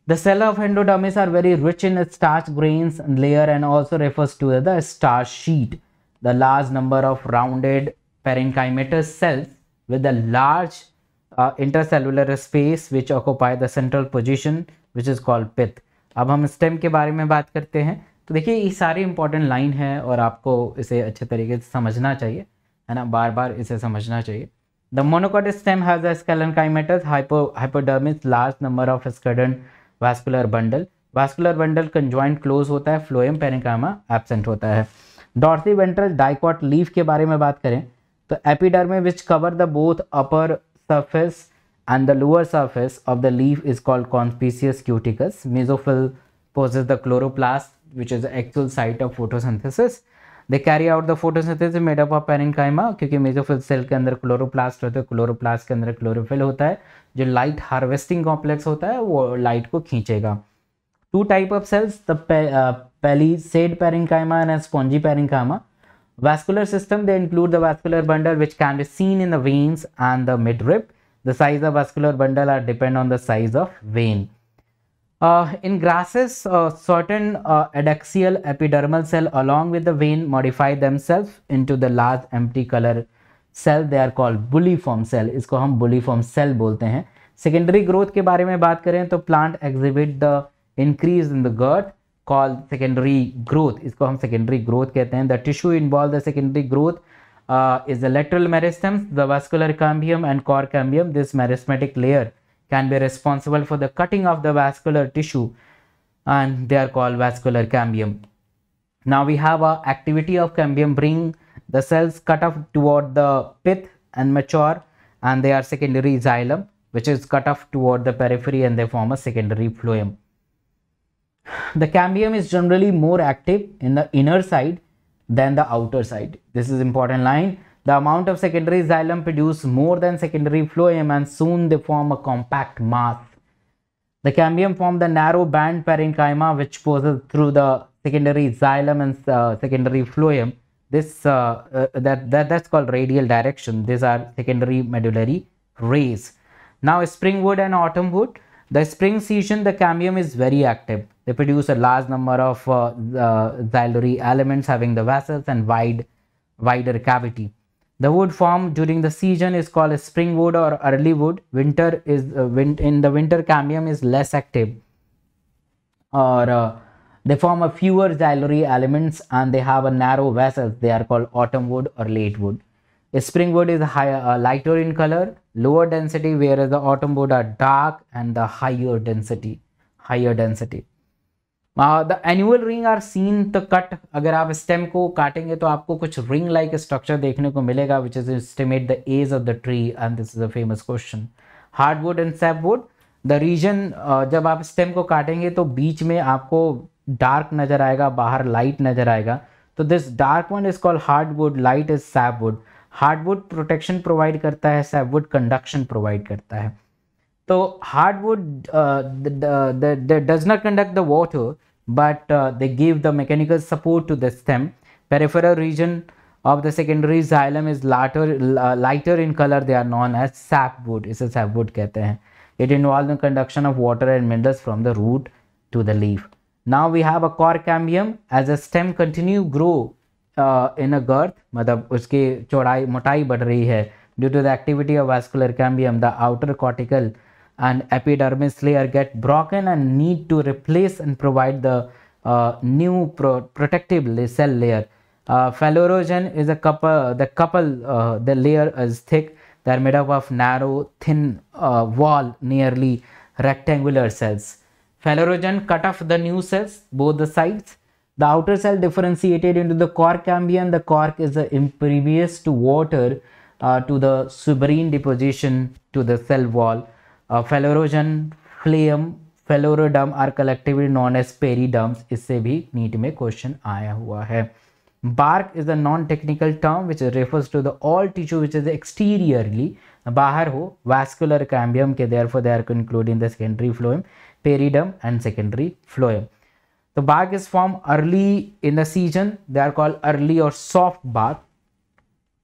The cell of endodermis are very rich in starch grains and layer and also refers to the starch sheet. The large number of rounded parenchymatous cells with a large uh, intercellular space which occupy the central position which is called pith. अब हम stem के बारे में बात करते हैं तो देखिए ये सारी इंपॉर्टेंट लाइन है और आपको इसे अच्छे तरीके से समझना चाहिए है ना बार बार इसे समझना चाहिए The monocot stem has a skeleton chymatous hypo, hypodermis large number of scadent vascular bundle. Vascular bundle conjoint close होता है phloem parenchyma absent होता है डॉर्सी वेंट्रल डाइकॉट लीफ के बारे में बात करें तो epidermis which cover the both upper surface and the lower surface of the leaf is called conspicuous cuticles. Mesophyll possesses the chloroplast, which is the actual site of photosynthesis, they carry out the photosynthesis made up of parenchyma क्योंकि mesophyll cell के अंदर chloroplast होते हैं chloroplast के अंदर chlorophyll होता है जो लाइट हार्वेस्टिंग कॉम्प्लेक्स होता है वो लाइट को खींचेगा two type of cells the palisade parenchyma and spongy parenchyma vascular system they include the vascular bundle which can be seen in the veins and the midrib the size of vascular bundle are depend on the size of vein in grasses certain adaxial epidermal cell along with the vein modify them self in to the large empty colour cell they are called bulliform cell इसको हम bulliform cell बोलते हैं secondary growth के बारे में बात करें तो plant exhibit the increase in the girth call secondary growth इसको हम सेकेंडरी ग्रोथ कहते हैं the tissue involve the secondary growth is the lateral meristem the vascular cambium and cork cambium this meristematic layer can be responsible for the cutting of the vascular tissue and they are called vascular cambium. Now we have a activity of cambium bring the cells cut off toward the pith and mature and they are secondary xylem which is cut off toward the periphery and they form a secondary phloem. The cambium is generally more active in the inner side than the outer side. This is important line the amount of secondary xylem produce more than secondary phloem and soon they form a compact mass. The cambium form the narrow band parenchyma which passes through the secondary xylem and uh, secondary phloem. This uh, uh, that, that that's called radial direction. These are secondary medullary rays. Now spring wood and autumn wood. The spring season the cambium is very active. They produce a large number of uh, xylem elements having the vessels and wide wider cavity. The wood formed during the season is called spring wood or early wood. Winter is uh, win in the winter cambium is less active or uh, they form a fewer xylem elements and they have a narrow vessels. They are called autumn wood or late wood. A spring wood is higher, uh, lighter in color, lower density, whereas the autumn wood are dark and the higher density, higher density. The annual ring are seen the cut अगर आप stem को काटेंगे तो आपको कुछ ring like structure देखने को मिलेगा which is estimate the age of the tree and this is a famous question hardwood and sapwood the region जब आप स्टेम को काटेंगे तो बीच में आपको डार्क नजर आएगा बाहर लाइट नजर आएगा तो this dark one is called hardwood light is sapwood hardwood protection provide करता है सैपवुड कंडक्शन प्रोवाइड करता है तो hard hardwood does not conduct the water but they give the mechanical support to the stem peripheral region of the secondary xylem is later lighter in colour they are known as sapwood इसे sapwood कहते हैं it involve the conduction of water and minerals from the root to the leave now we have a cork cambium as a stem continue grow in a girth मतलब उसकी चौड़ाई मोटाई बढ़ रही है due to the activity of vascular cambium the outer cortical and epidermis layer get broken and need to replace and provide the uh, new pro protective cell layer. Uh, is a couple, the couple, uh, the layer is thick. They are made up of narrow, thin uh, wall, nearly rectangular cells. Phalarogen cut off the new cells, both the sides. The outer cell differentiated into the cork cambium. The cork is impervious to water uh, to the subarine deposition to the cell wall. Phellogen phellem phelloderm are collectively known as periderms इससे भी नीट में question आया हुआ है bark is a non technical term which refers to the all tissue which is exteriorly बाहर हो vascular cambium के therefore they are include in the secondary phloem periderm and secondary phloem तो bark is form early in the season they are call early or soft bark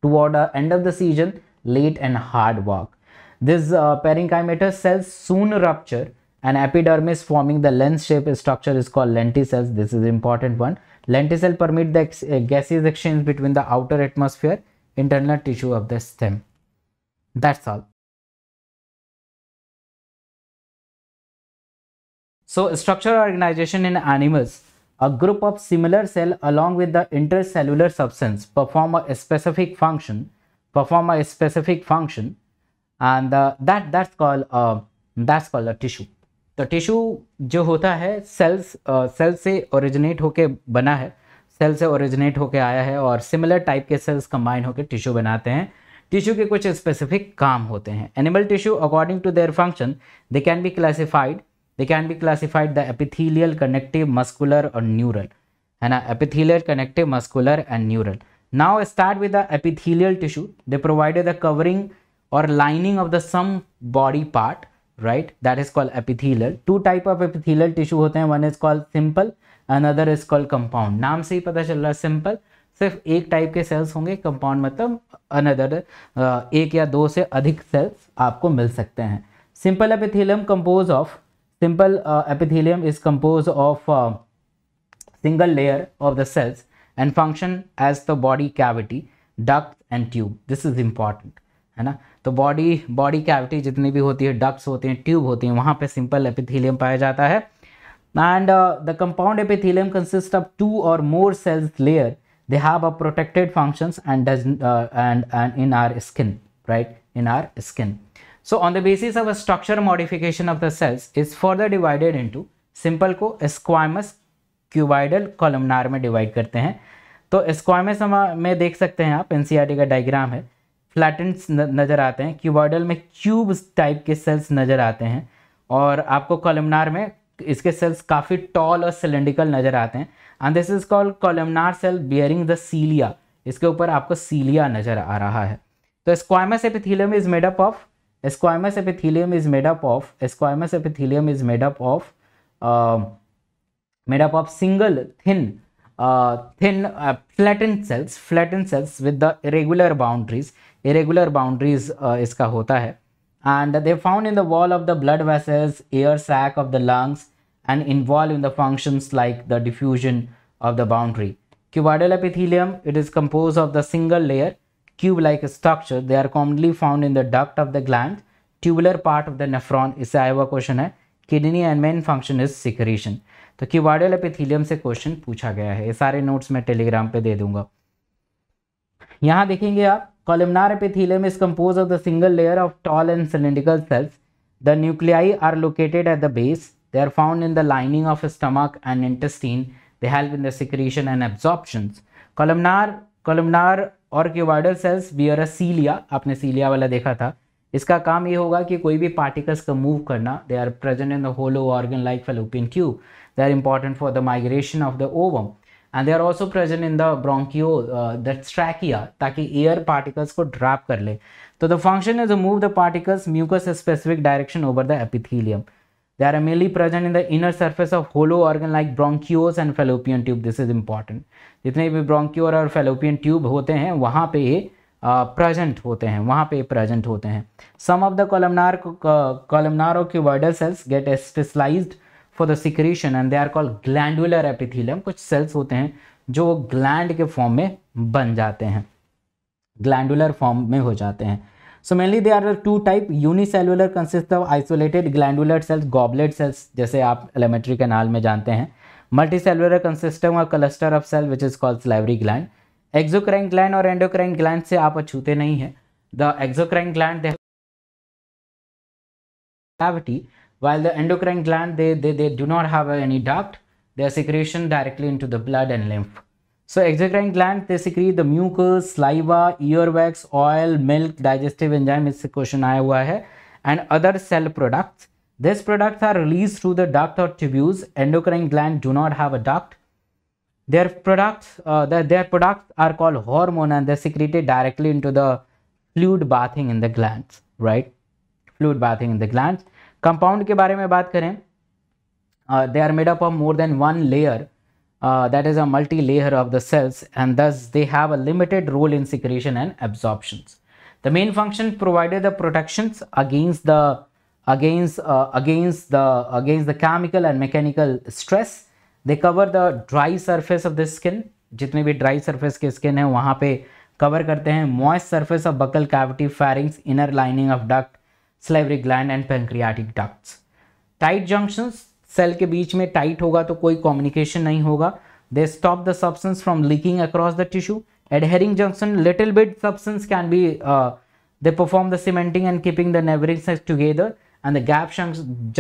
to ORed and of the season late and hard वॉक This uh, parenchymatous cells soon rupture and epidermis forming the lens shape structure is called lenticels. This is important one. Lenticel permit the ex uh, gaseous exchange between the outer atmosphere, internal tissue of the stem. That's all. So structural organization in animals, a group of similar cell along with the intercellular substance perform a specific function, perform a specific function and that that's call that's call that's तो tissue uh, जो होता है cells cell uh, से originate होके बना है cell से originate होके आया है और सिमिलर टाइप के सेल्स कंबाइन होकर टिश्यू बनाते हैं टिश्यू के कुछ स्पेसिफिक काम होते हैं animal tissue according to their function they can be classified they can be classified the epithelial connective muscular और न्यूरल है ना epithelial connective muscular and neural now start with the epithelial tissue they provided the covering or lining of the some body part right that is called epithelial two type of epithelial tissue होते हैं one is called simple another is called compound नाम से ही पता चल रहा है simple सिर्फ एक टाइप के सेल्स होंगे कंपाउंड मतलब अनदर एक या दो से अधिक सेल्स आपको मिल सकते हैं simple epithelium compose of simple epithelium is compose of single layer of the cells and function as the body cavity ducts and tube. This is important. है ना तो बॉडी बॉडी कैविटी जितनी भी होती है डक्स होते हैं ट्यूब होती हैं वहाँ पे सिंपल एपिथीलियम पाया जाता है and the compound epithelium consist of two or more cells layer they have a protected functions and and in our skin right in our skin so on the basis of a structure modification of the cells is further divided in simple को squamous cuboidal columnar में divide करते हैं तो स्क्वाइमस में देख सकते हैं आप एनसीआरटी e का डायग्राम है फ्लैटेंट्स नज़र आते हैं क्यूबॉइडल में क्यूब टाइप के सेल्स नज़र आते हैं और आपको कॉलमनार में इसके सेल्स काफ़ी टॉल और सिलेंडिकल नज़र आते हैं and this is called columnar cell bearing the cilia इसके ऊपर आपको सीलिया नज़र आ रहा है तो squamous epithelium is made up of squamous epithelium is made up of squamous epithelium is made up of made up of single thin Uh, thin uh, flattened cells flattened cells with the irregular boundaries irregular boundaries uh, iska hota hai and they found in the wall of the blood vessels air sac of the lungs and involved in the functions like the diffusion of the boundary cuboidal epithelium it is composed of the single layer cube like structure they are commonly found in the duct of the gland tubular part of the nephron is आया question question kidney and main function is secretion तो क्यूवाडियल epithelium से question पूछा गया है ये सारे notes मैं Telegram पे दे दूंगा यहाँ देखेंगे आप columnar epithelium is compose of the single layer of tall and cylindrical cells the nuclei are located at the base they are found in the lining of stomach and intestine they help in the secretion and absorption columnar columnar or cuboidal cells bear a cilia आपने cilia वाला देखा था इसका काम ये होगा कि कोई भी पार्टिकल्स का मूव करना they are present in the hollow organ like fallopian tube They are important for the migration of the ovum and they and they are also present in the bronchioles the trachea ताकि air particles को trap कर ले तो the function is move the particles mucus specific direction over the epithelium they are mainly present in the inner surface of hollow organ like bronchioles and fallopian tube this is important jitne bhi bronchiole aur fallopian tube hote hain wahan pe ये present होते हैं वहाँ पे present होते हैं some of the columnar columnar or cuboidal cells get specialised for the secretion and they are called glandular epithelium कुछ cells होते हैं जो ग्लैंड के फॉर्म में बन जाते हैं ग्लैंडुलर फॉर्म में हो जाते हैं so mainly they are two type unicellular consist of isolated glandular cells goblet cells जैसे आप एलिमेंट्री कैनाल में जानते हैं multi cellular consist or cluster of cell which is called salivary gland exocrine gland और एंडोक्राइन ग्लैंड से आप अछूते नहीं है the exocrine gland cavity While the endocrine gland, they, they, they do not have any duct, their secretion directly into the blood and lymph. So exocrine gland, they secrete the mucus, saliva, earwax, oil, milk, digestive enzyme is secretion and other cell products. These products are released through the duct or tubules. Endocrine gland do not have a duct. Their products, uh, their, their products are called hormone and they're secreted directly into the fluid bathing in the glands, right? Fluid bathing in the glands. Compound के बारे में बात करें they are made up of more than one layer that is a multi layer of the cells and thus they have a limited role in secretion and absorption the main function provided the protection against the against against the against the chemical and mechanical stress they cover the dry surface of the skin जितने भी dry surface के skin है वहाँ पे cover करते हैं moist surface of buccal cavity pharynx inner lining of duct salivary gland and pancreatic ducts tight junction cell के बीच में टाइट होगा तो कोई कॉम्युनिकेशन नहीं होगा they stop the substance from leaking across the tissue adhering junction little bit substance can be they perform the cementing and keeping the the cells together and the gap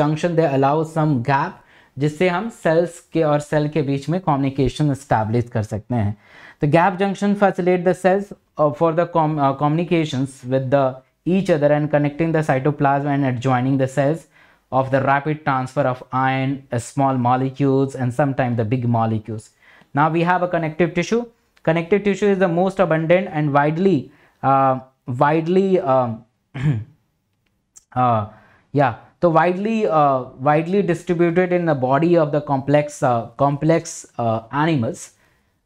junction they allow some gap जिससे हम sales के और cell के बीच में communication establish कर सकते हैं तो gap junction facilitate the cells for the communications with the each other and connecting the cytoplasm and adjoining the cells of the rapid transfer of iron, uh, small molecules and sometimes the big molecules. Now we have a connective tissue. Connective tissue is the most abundant and widely, uh, widely, um, uh, yeah, so widely, uh, widely distributed in the body of the complex, uh, complex uh, animals.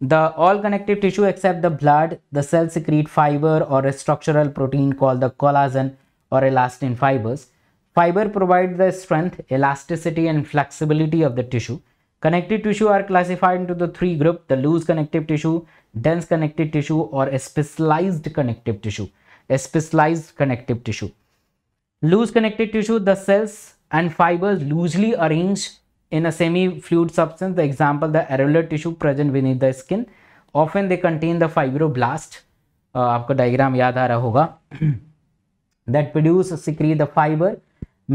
The all connective tissue except the blood, the cells secrete fiber or a structural protein called the collagen or elastin fibers. Fiber provide the strength, elasticity and flexibility of the tissue. Connective tissue are classified into the three group, the loose connective tissue, dense connective tissue or a specialized connective tissue, a specialized connective tissue. Loose connective tissue, the cells and fibers loosely arranged in a semi-fluid substance, the example the areolar tissue present beneath the skin. Often they contain the fibroblast. Uh, aapko diagram yaad aa raha hoga that produce secrete the fiber,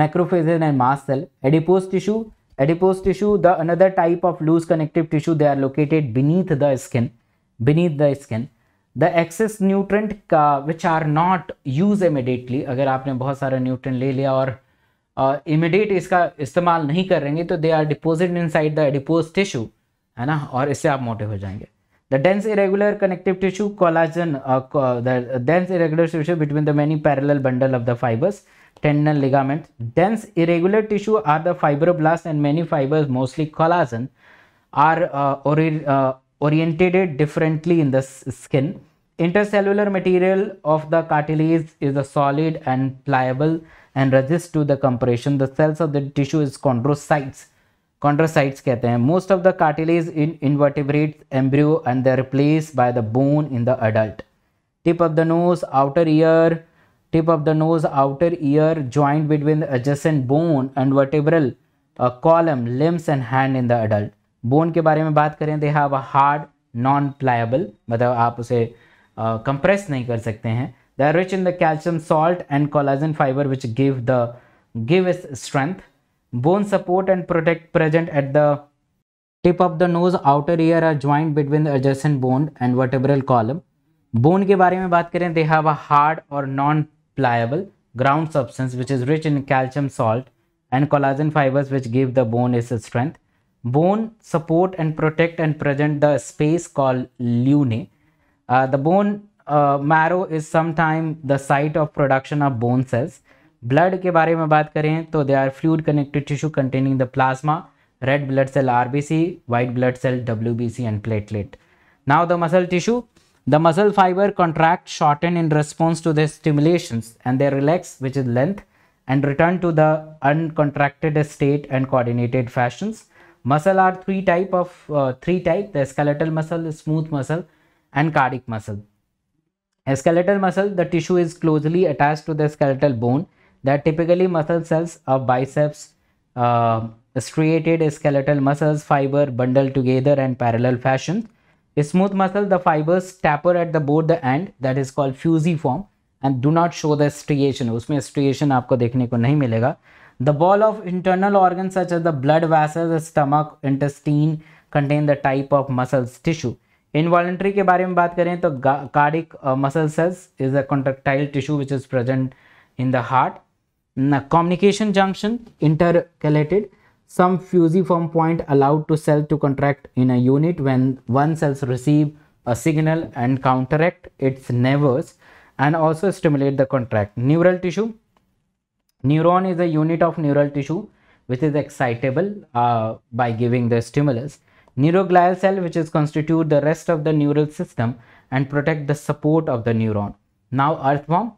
macrophages and mast cell. Adipose tissue, adipose tissue, the another type of loose connective tissue. They are located beneath the skin, beneath the skin. the excess nutrient uh, which are not used immediately agar aapne bahut sara nutrient le liya aur immediate इसका इस्तेमाल नहीं करेंगे तो they are deposit inside the adipose tissue है ना और इससे आप मोटे हो जाएंगे the dense irregular connective tissue collagen dense irregular tissue between the many parallel bundle of the fibres tendon ligament dense irregular tissue are the fibroblast and many fibres mostly collagen are oriented differently in the skin intercellular material of the cartilage is a solid and pliable and resist to the compression. The cells of the tissue is chondrocytes chondrocytes कहते हैं most of the cartilage in invertebrate embryo and the replace by the bone in the adult tip of the nose outer ear tip of the nose outer ear joint between the adjacent bone and vertebral column limbs and hand in the adult bone के बारे में बात करें they have a hard non pliable मतलब आप उसे compress uh, नहीं कर सकते हैं They are rich in the calcium salt and collagen fiber which give the give us strength. Bone support and protect present at the tip of the nose outer ear are joined between the adjacent bone and vertebral column. Bone के बारे में बात करें they have a hard or non pliable ground substance which is rich in calcium salt and collagen fibers which give the bone its strength. Bone support and protect and present the space called lunae. Uh, the bone uh, marrow is sometime the site of production of bone cells blood के बारे में बात करें तो they are fluid connective tissue containing the plasma red blood cell rbc white blood cell wbc and platelet now the muscle tissue the muscle fiber contract shorten in response to the stimulations and they relax which is length and return to the uncontracted state and coordinated fashions. Muscle are three type of uh, three type. The skeletal muscle, the smooth muscle, and cardiac muscle. A skeletal muscle, the tissue is closely attached to the skeletal bone. That typically muscle cells of biceps, uh, striated skeletal muscles, fiber bundled together and parallel fashion. A smooth muscle, the fibers taper at the both the end that is called fusiform and do not show the striation. उसमें striation आपको देखने को नहीं मिलेगा. The ball of internal organs such as the blood vessels, the stomach, intestine contain the type of muscles tissue. Involuntary के बारे में बात करें तो cardiac muscle uh, is is a contractile tissue which is present in the communication junction intercalated some fusiform point allowed to cell to contract in a unit when one cells receive a signal and counteract its nerves and also stimulate the contract neural tissue neuron is a unit of neural tissue which is excitable uh, by giving the stimulus Neuroglial cell which is constitute the rest of the neural system and protect the support of the neuron. Now earthworm.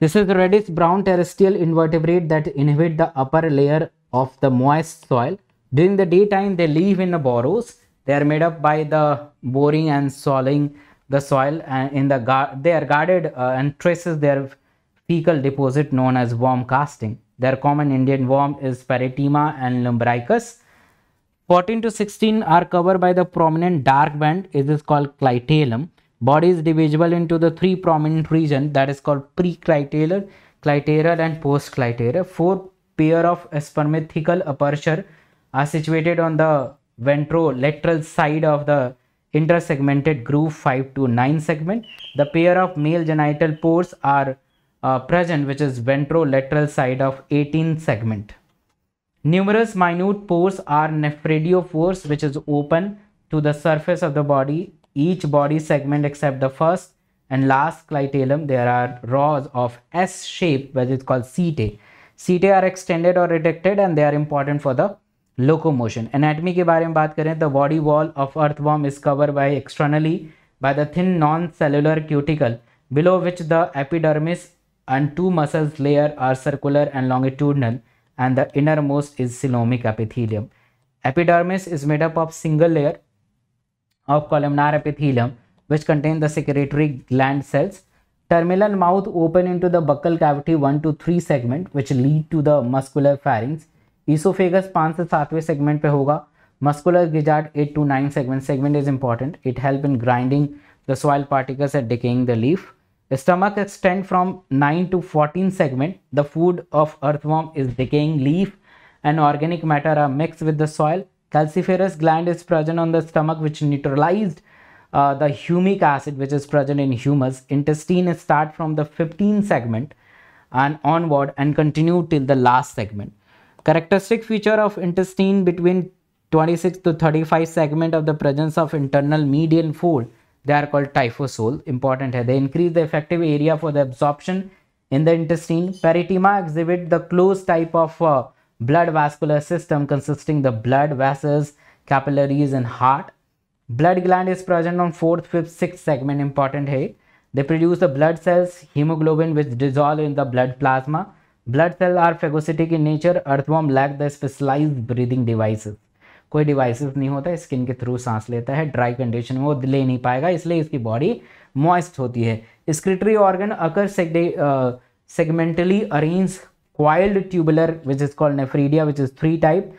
This is the reddish brown terrestrial invertebrate that inhabit the upper layer of the moist soil. During the daytime they live in the burrows. They are made up by the boring and soiling the soil and uh, in the they are guarded uh, and traces their fecal deposit known as worm casting. Their common Indian worm is Peritima and Lumbricus 14 to 16 are covered by the prominent dark band, it is called clitellum. Body is divisible into the three prominent region that is called pre-clitellar, clitellar and post-clitellar. Four pair of spermathecal aperture are situated on the ventrolateral side of the intersegmented groove 5 to 9 segment. The pair of male genital pores are uh, present which is ventrolateral side of 18 segment. Numerous minute pores are nephridiophores which is open to the surface of the body, each body segment except the first and last clitellum. There are rows of S shape which is called setae. Setae are extended or retracted and they are important for the locomotion. Anatomy के बारे में बात करें the body wall of earthworm is covered by externally by the thin non-cellular cuticle below which the epidermis and two muscles layer are circular and longitudinal and the innermost is cilomic epithelium. Epidermis is made up of single layer of columnar epithelium which contain the secretory gland cells. Terminal mouth open into the buccal cavity 1 to 3 segment which lead to the muscular pharynx. Esophagus 5 to seven segment पे होगा. Muscular gizzard 8 to 9 segment. Segment is important. It help in grinding the soil particles and decaying the leaf stomach extend from 9 to 14 segment. The food of earthworm is decaying leaf and organic matter are mixed with the soil. Calciferous gland is present on the stomach which neutralized uh, the humic acid which is present in humus. Intestine start from the 15 segment and onward and continue till the last segment. Characteristic feature of intestine between 26 to 35 segment of the presence of internal median fold they are called typhosol. Important hai. They increase the effective area for the absorption in the intestine. Peritima exhibit the closed type of uh, blood vascular system consisting the blood vessels, capillaries and heart. Blood gland is present on 4th, 5th, 6th segment. Important hey They produce the blood cells, hemoglobin which dissolve in the blood plasma. Blood cells are phagocytic in nature. Earthworm lack the specialized breathing devices. कोई devices नहीं होता skin के through सांस लेता है dry condition में वो ले नहीं पाएगा इसलिए इसकी बॉडी मॉइस्ट होती है excretory organ occur segmentally arrange coiled tubular which is called nephridia which is three type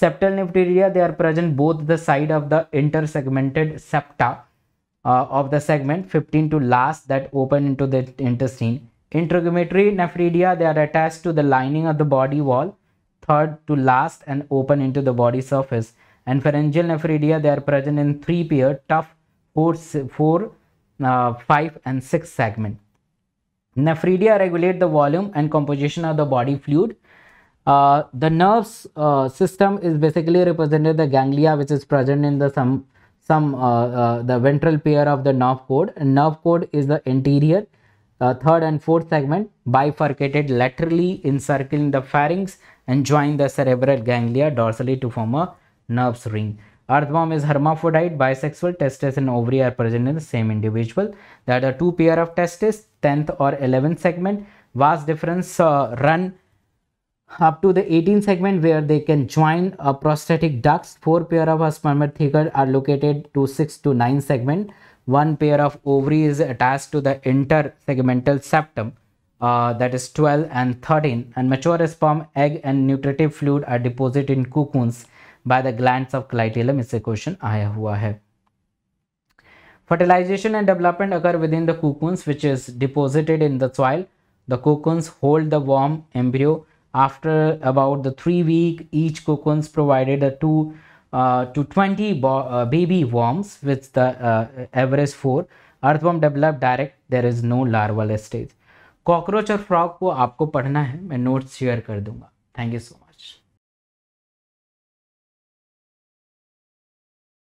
septal nephridia they are present both the side of the inter segmented septa of the segment fifteen to last that open in to the intestine integumentary nephridia they are attach to the lining of the body wall third to last and open into the body surface. And pharyngeal nephridia, they are present in three pair, tough, four, four uh, five and six segment. Nephridia regulate the volume and composition of the body fluid. Uh, the nerves uh, system is basically represented the ganglia which is present in the some some uh, uh, the ventral pair of the nerve cord. And nerve cord is the anterior, uh, third and fourth segment bifurcated laterally encircling the pharynx and join the cerebral ganglia dorsally to form a nerve ring. Earthworm is hermaphrodite, bisexual, testes and ovary are present in the same individual. There are two pair of testes, 10th or 11th segment. Vast difference uh, run up to the 18th segment where they can join a prosthetic ducts. Four pair of spermatheca are located to 6 to 9 segment. One pair of ovary is attached to the intersegmental septum uh, that is 12 and 13 and mature sperm, egg and nutritive fluid are deposited in cocoons by the glands of clitellum इस question आया हुआ है Fertilization and development occur within the cocoons which is deposited in the soil. The cocoons hold the worm embryo. After about the three week, each cocoons provided a two uh, to 20 uh, baby worms with the uh, average four. Earthworm develop direct. There is no larval stage. Cockroach और frog को आपको पढ़ना है मैं notes share कर दूंगा thank you so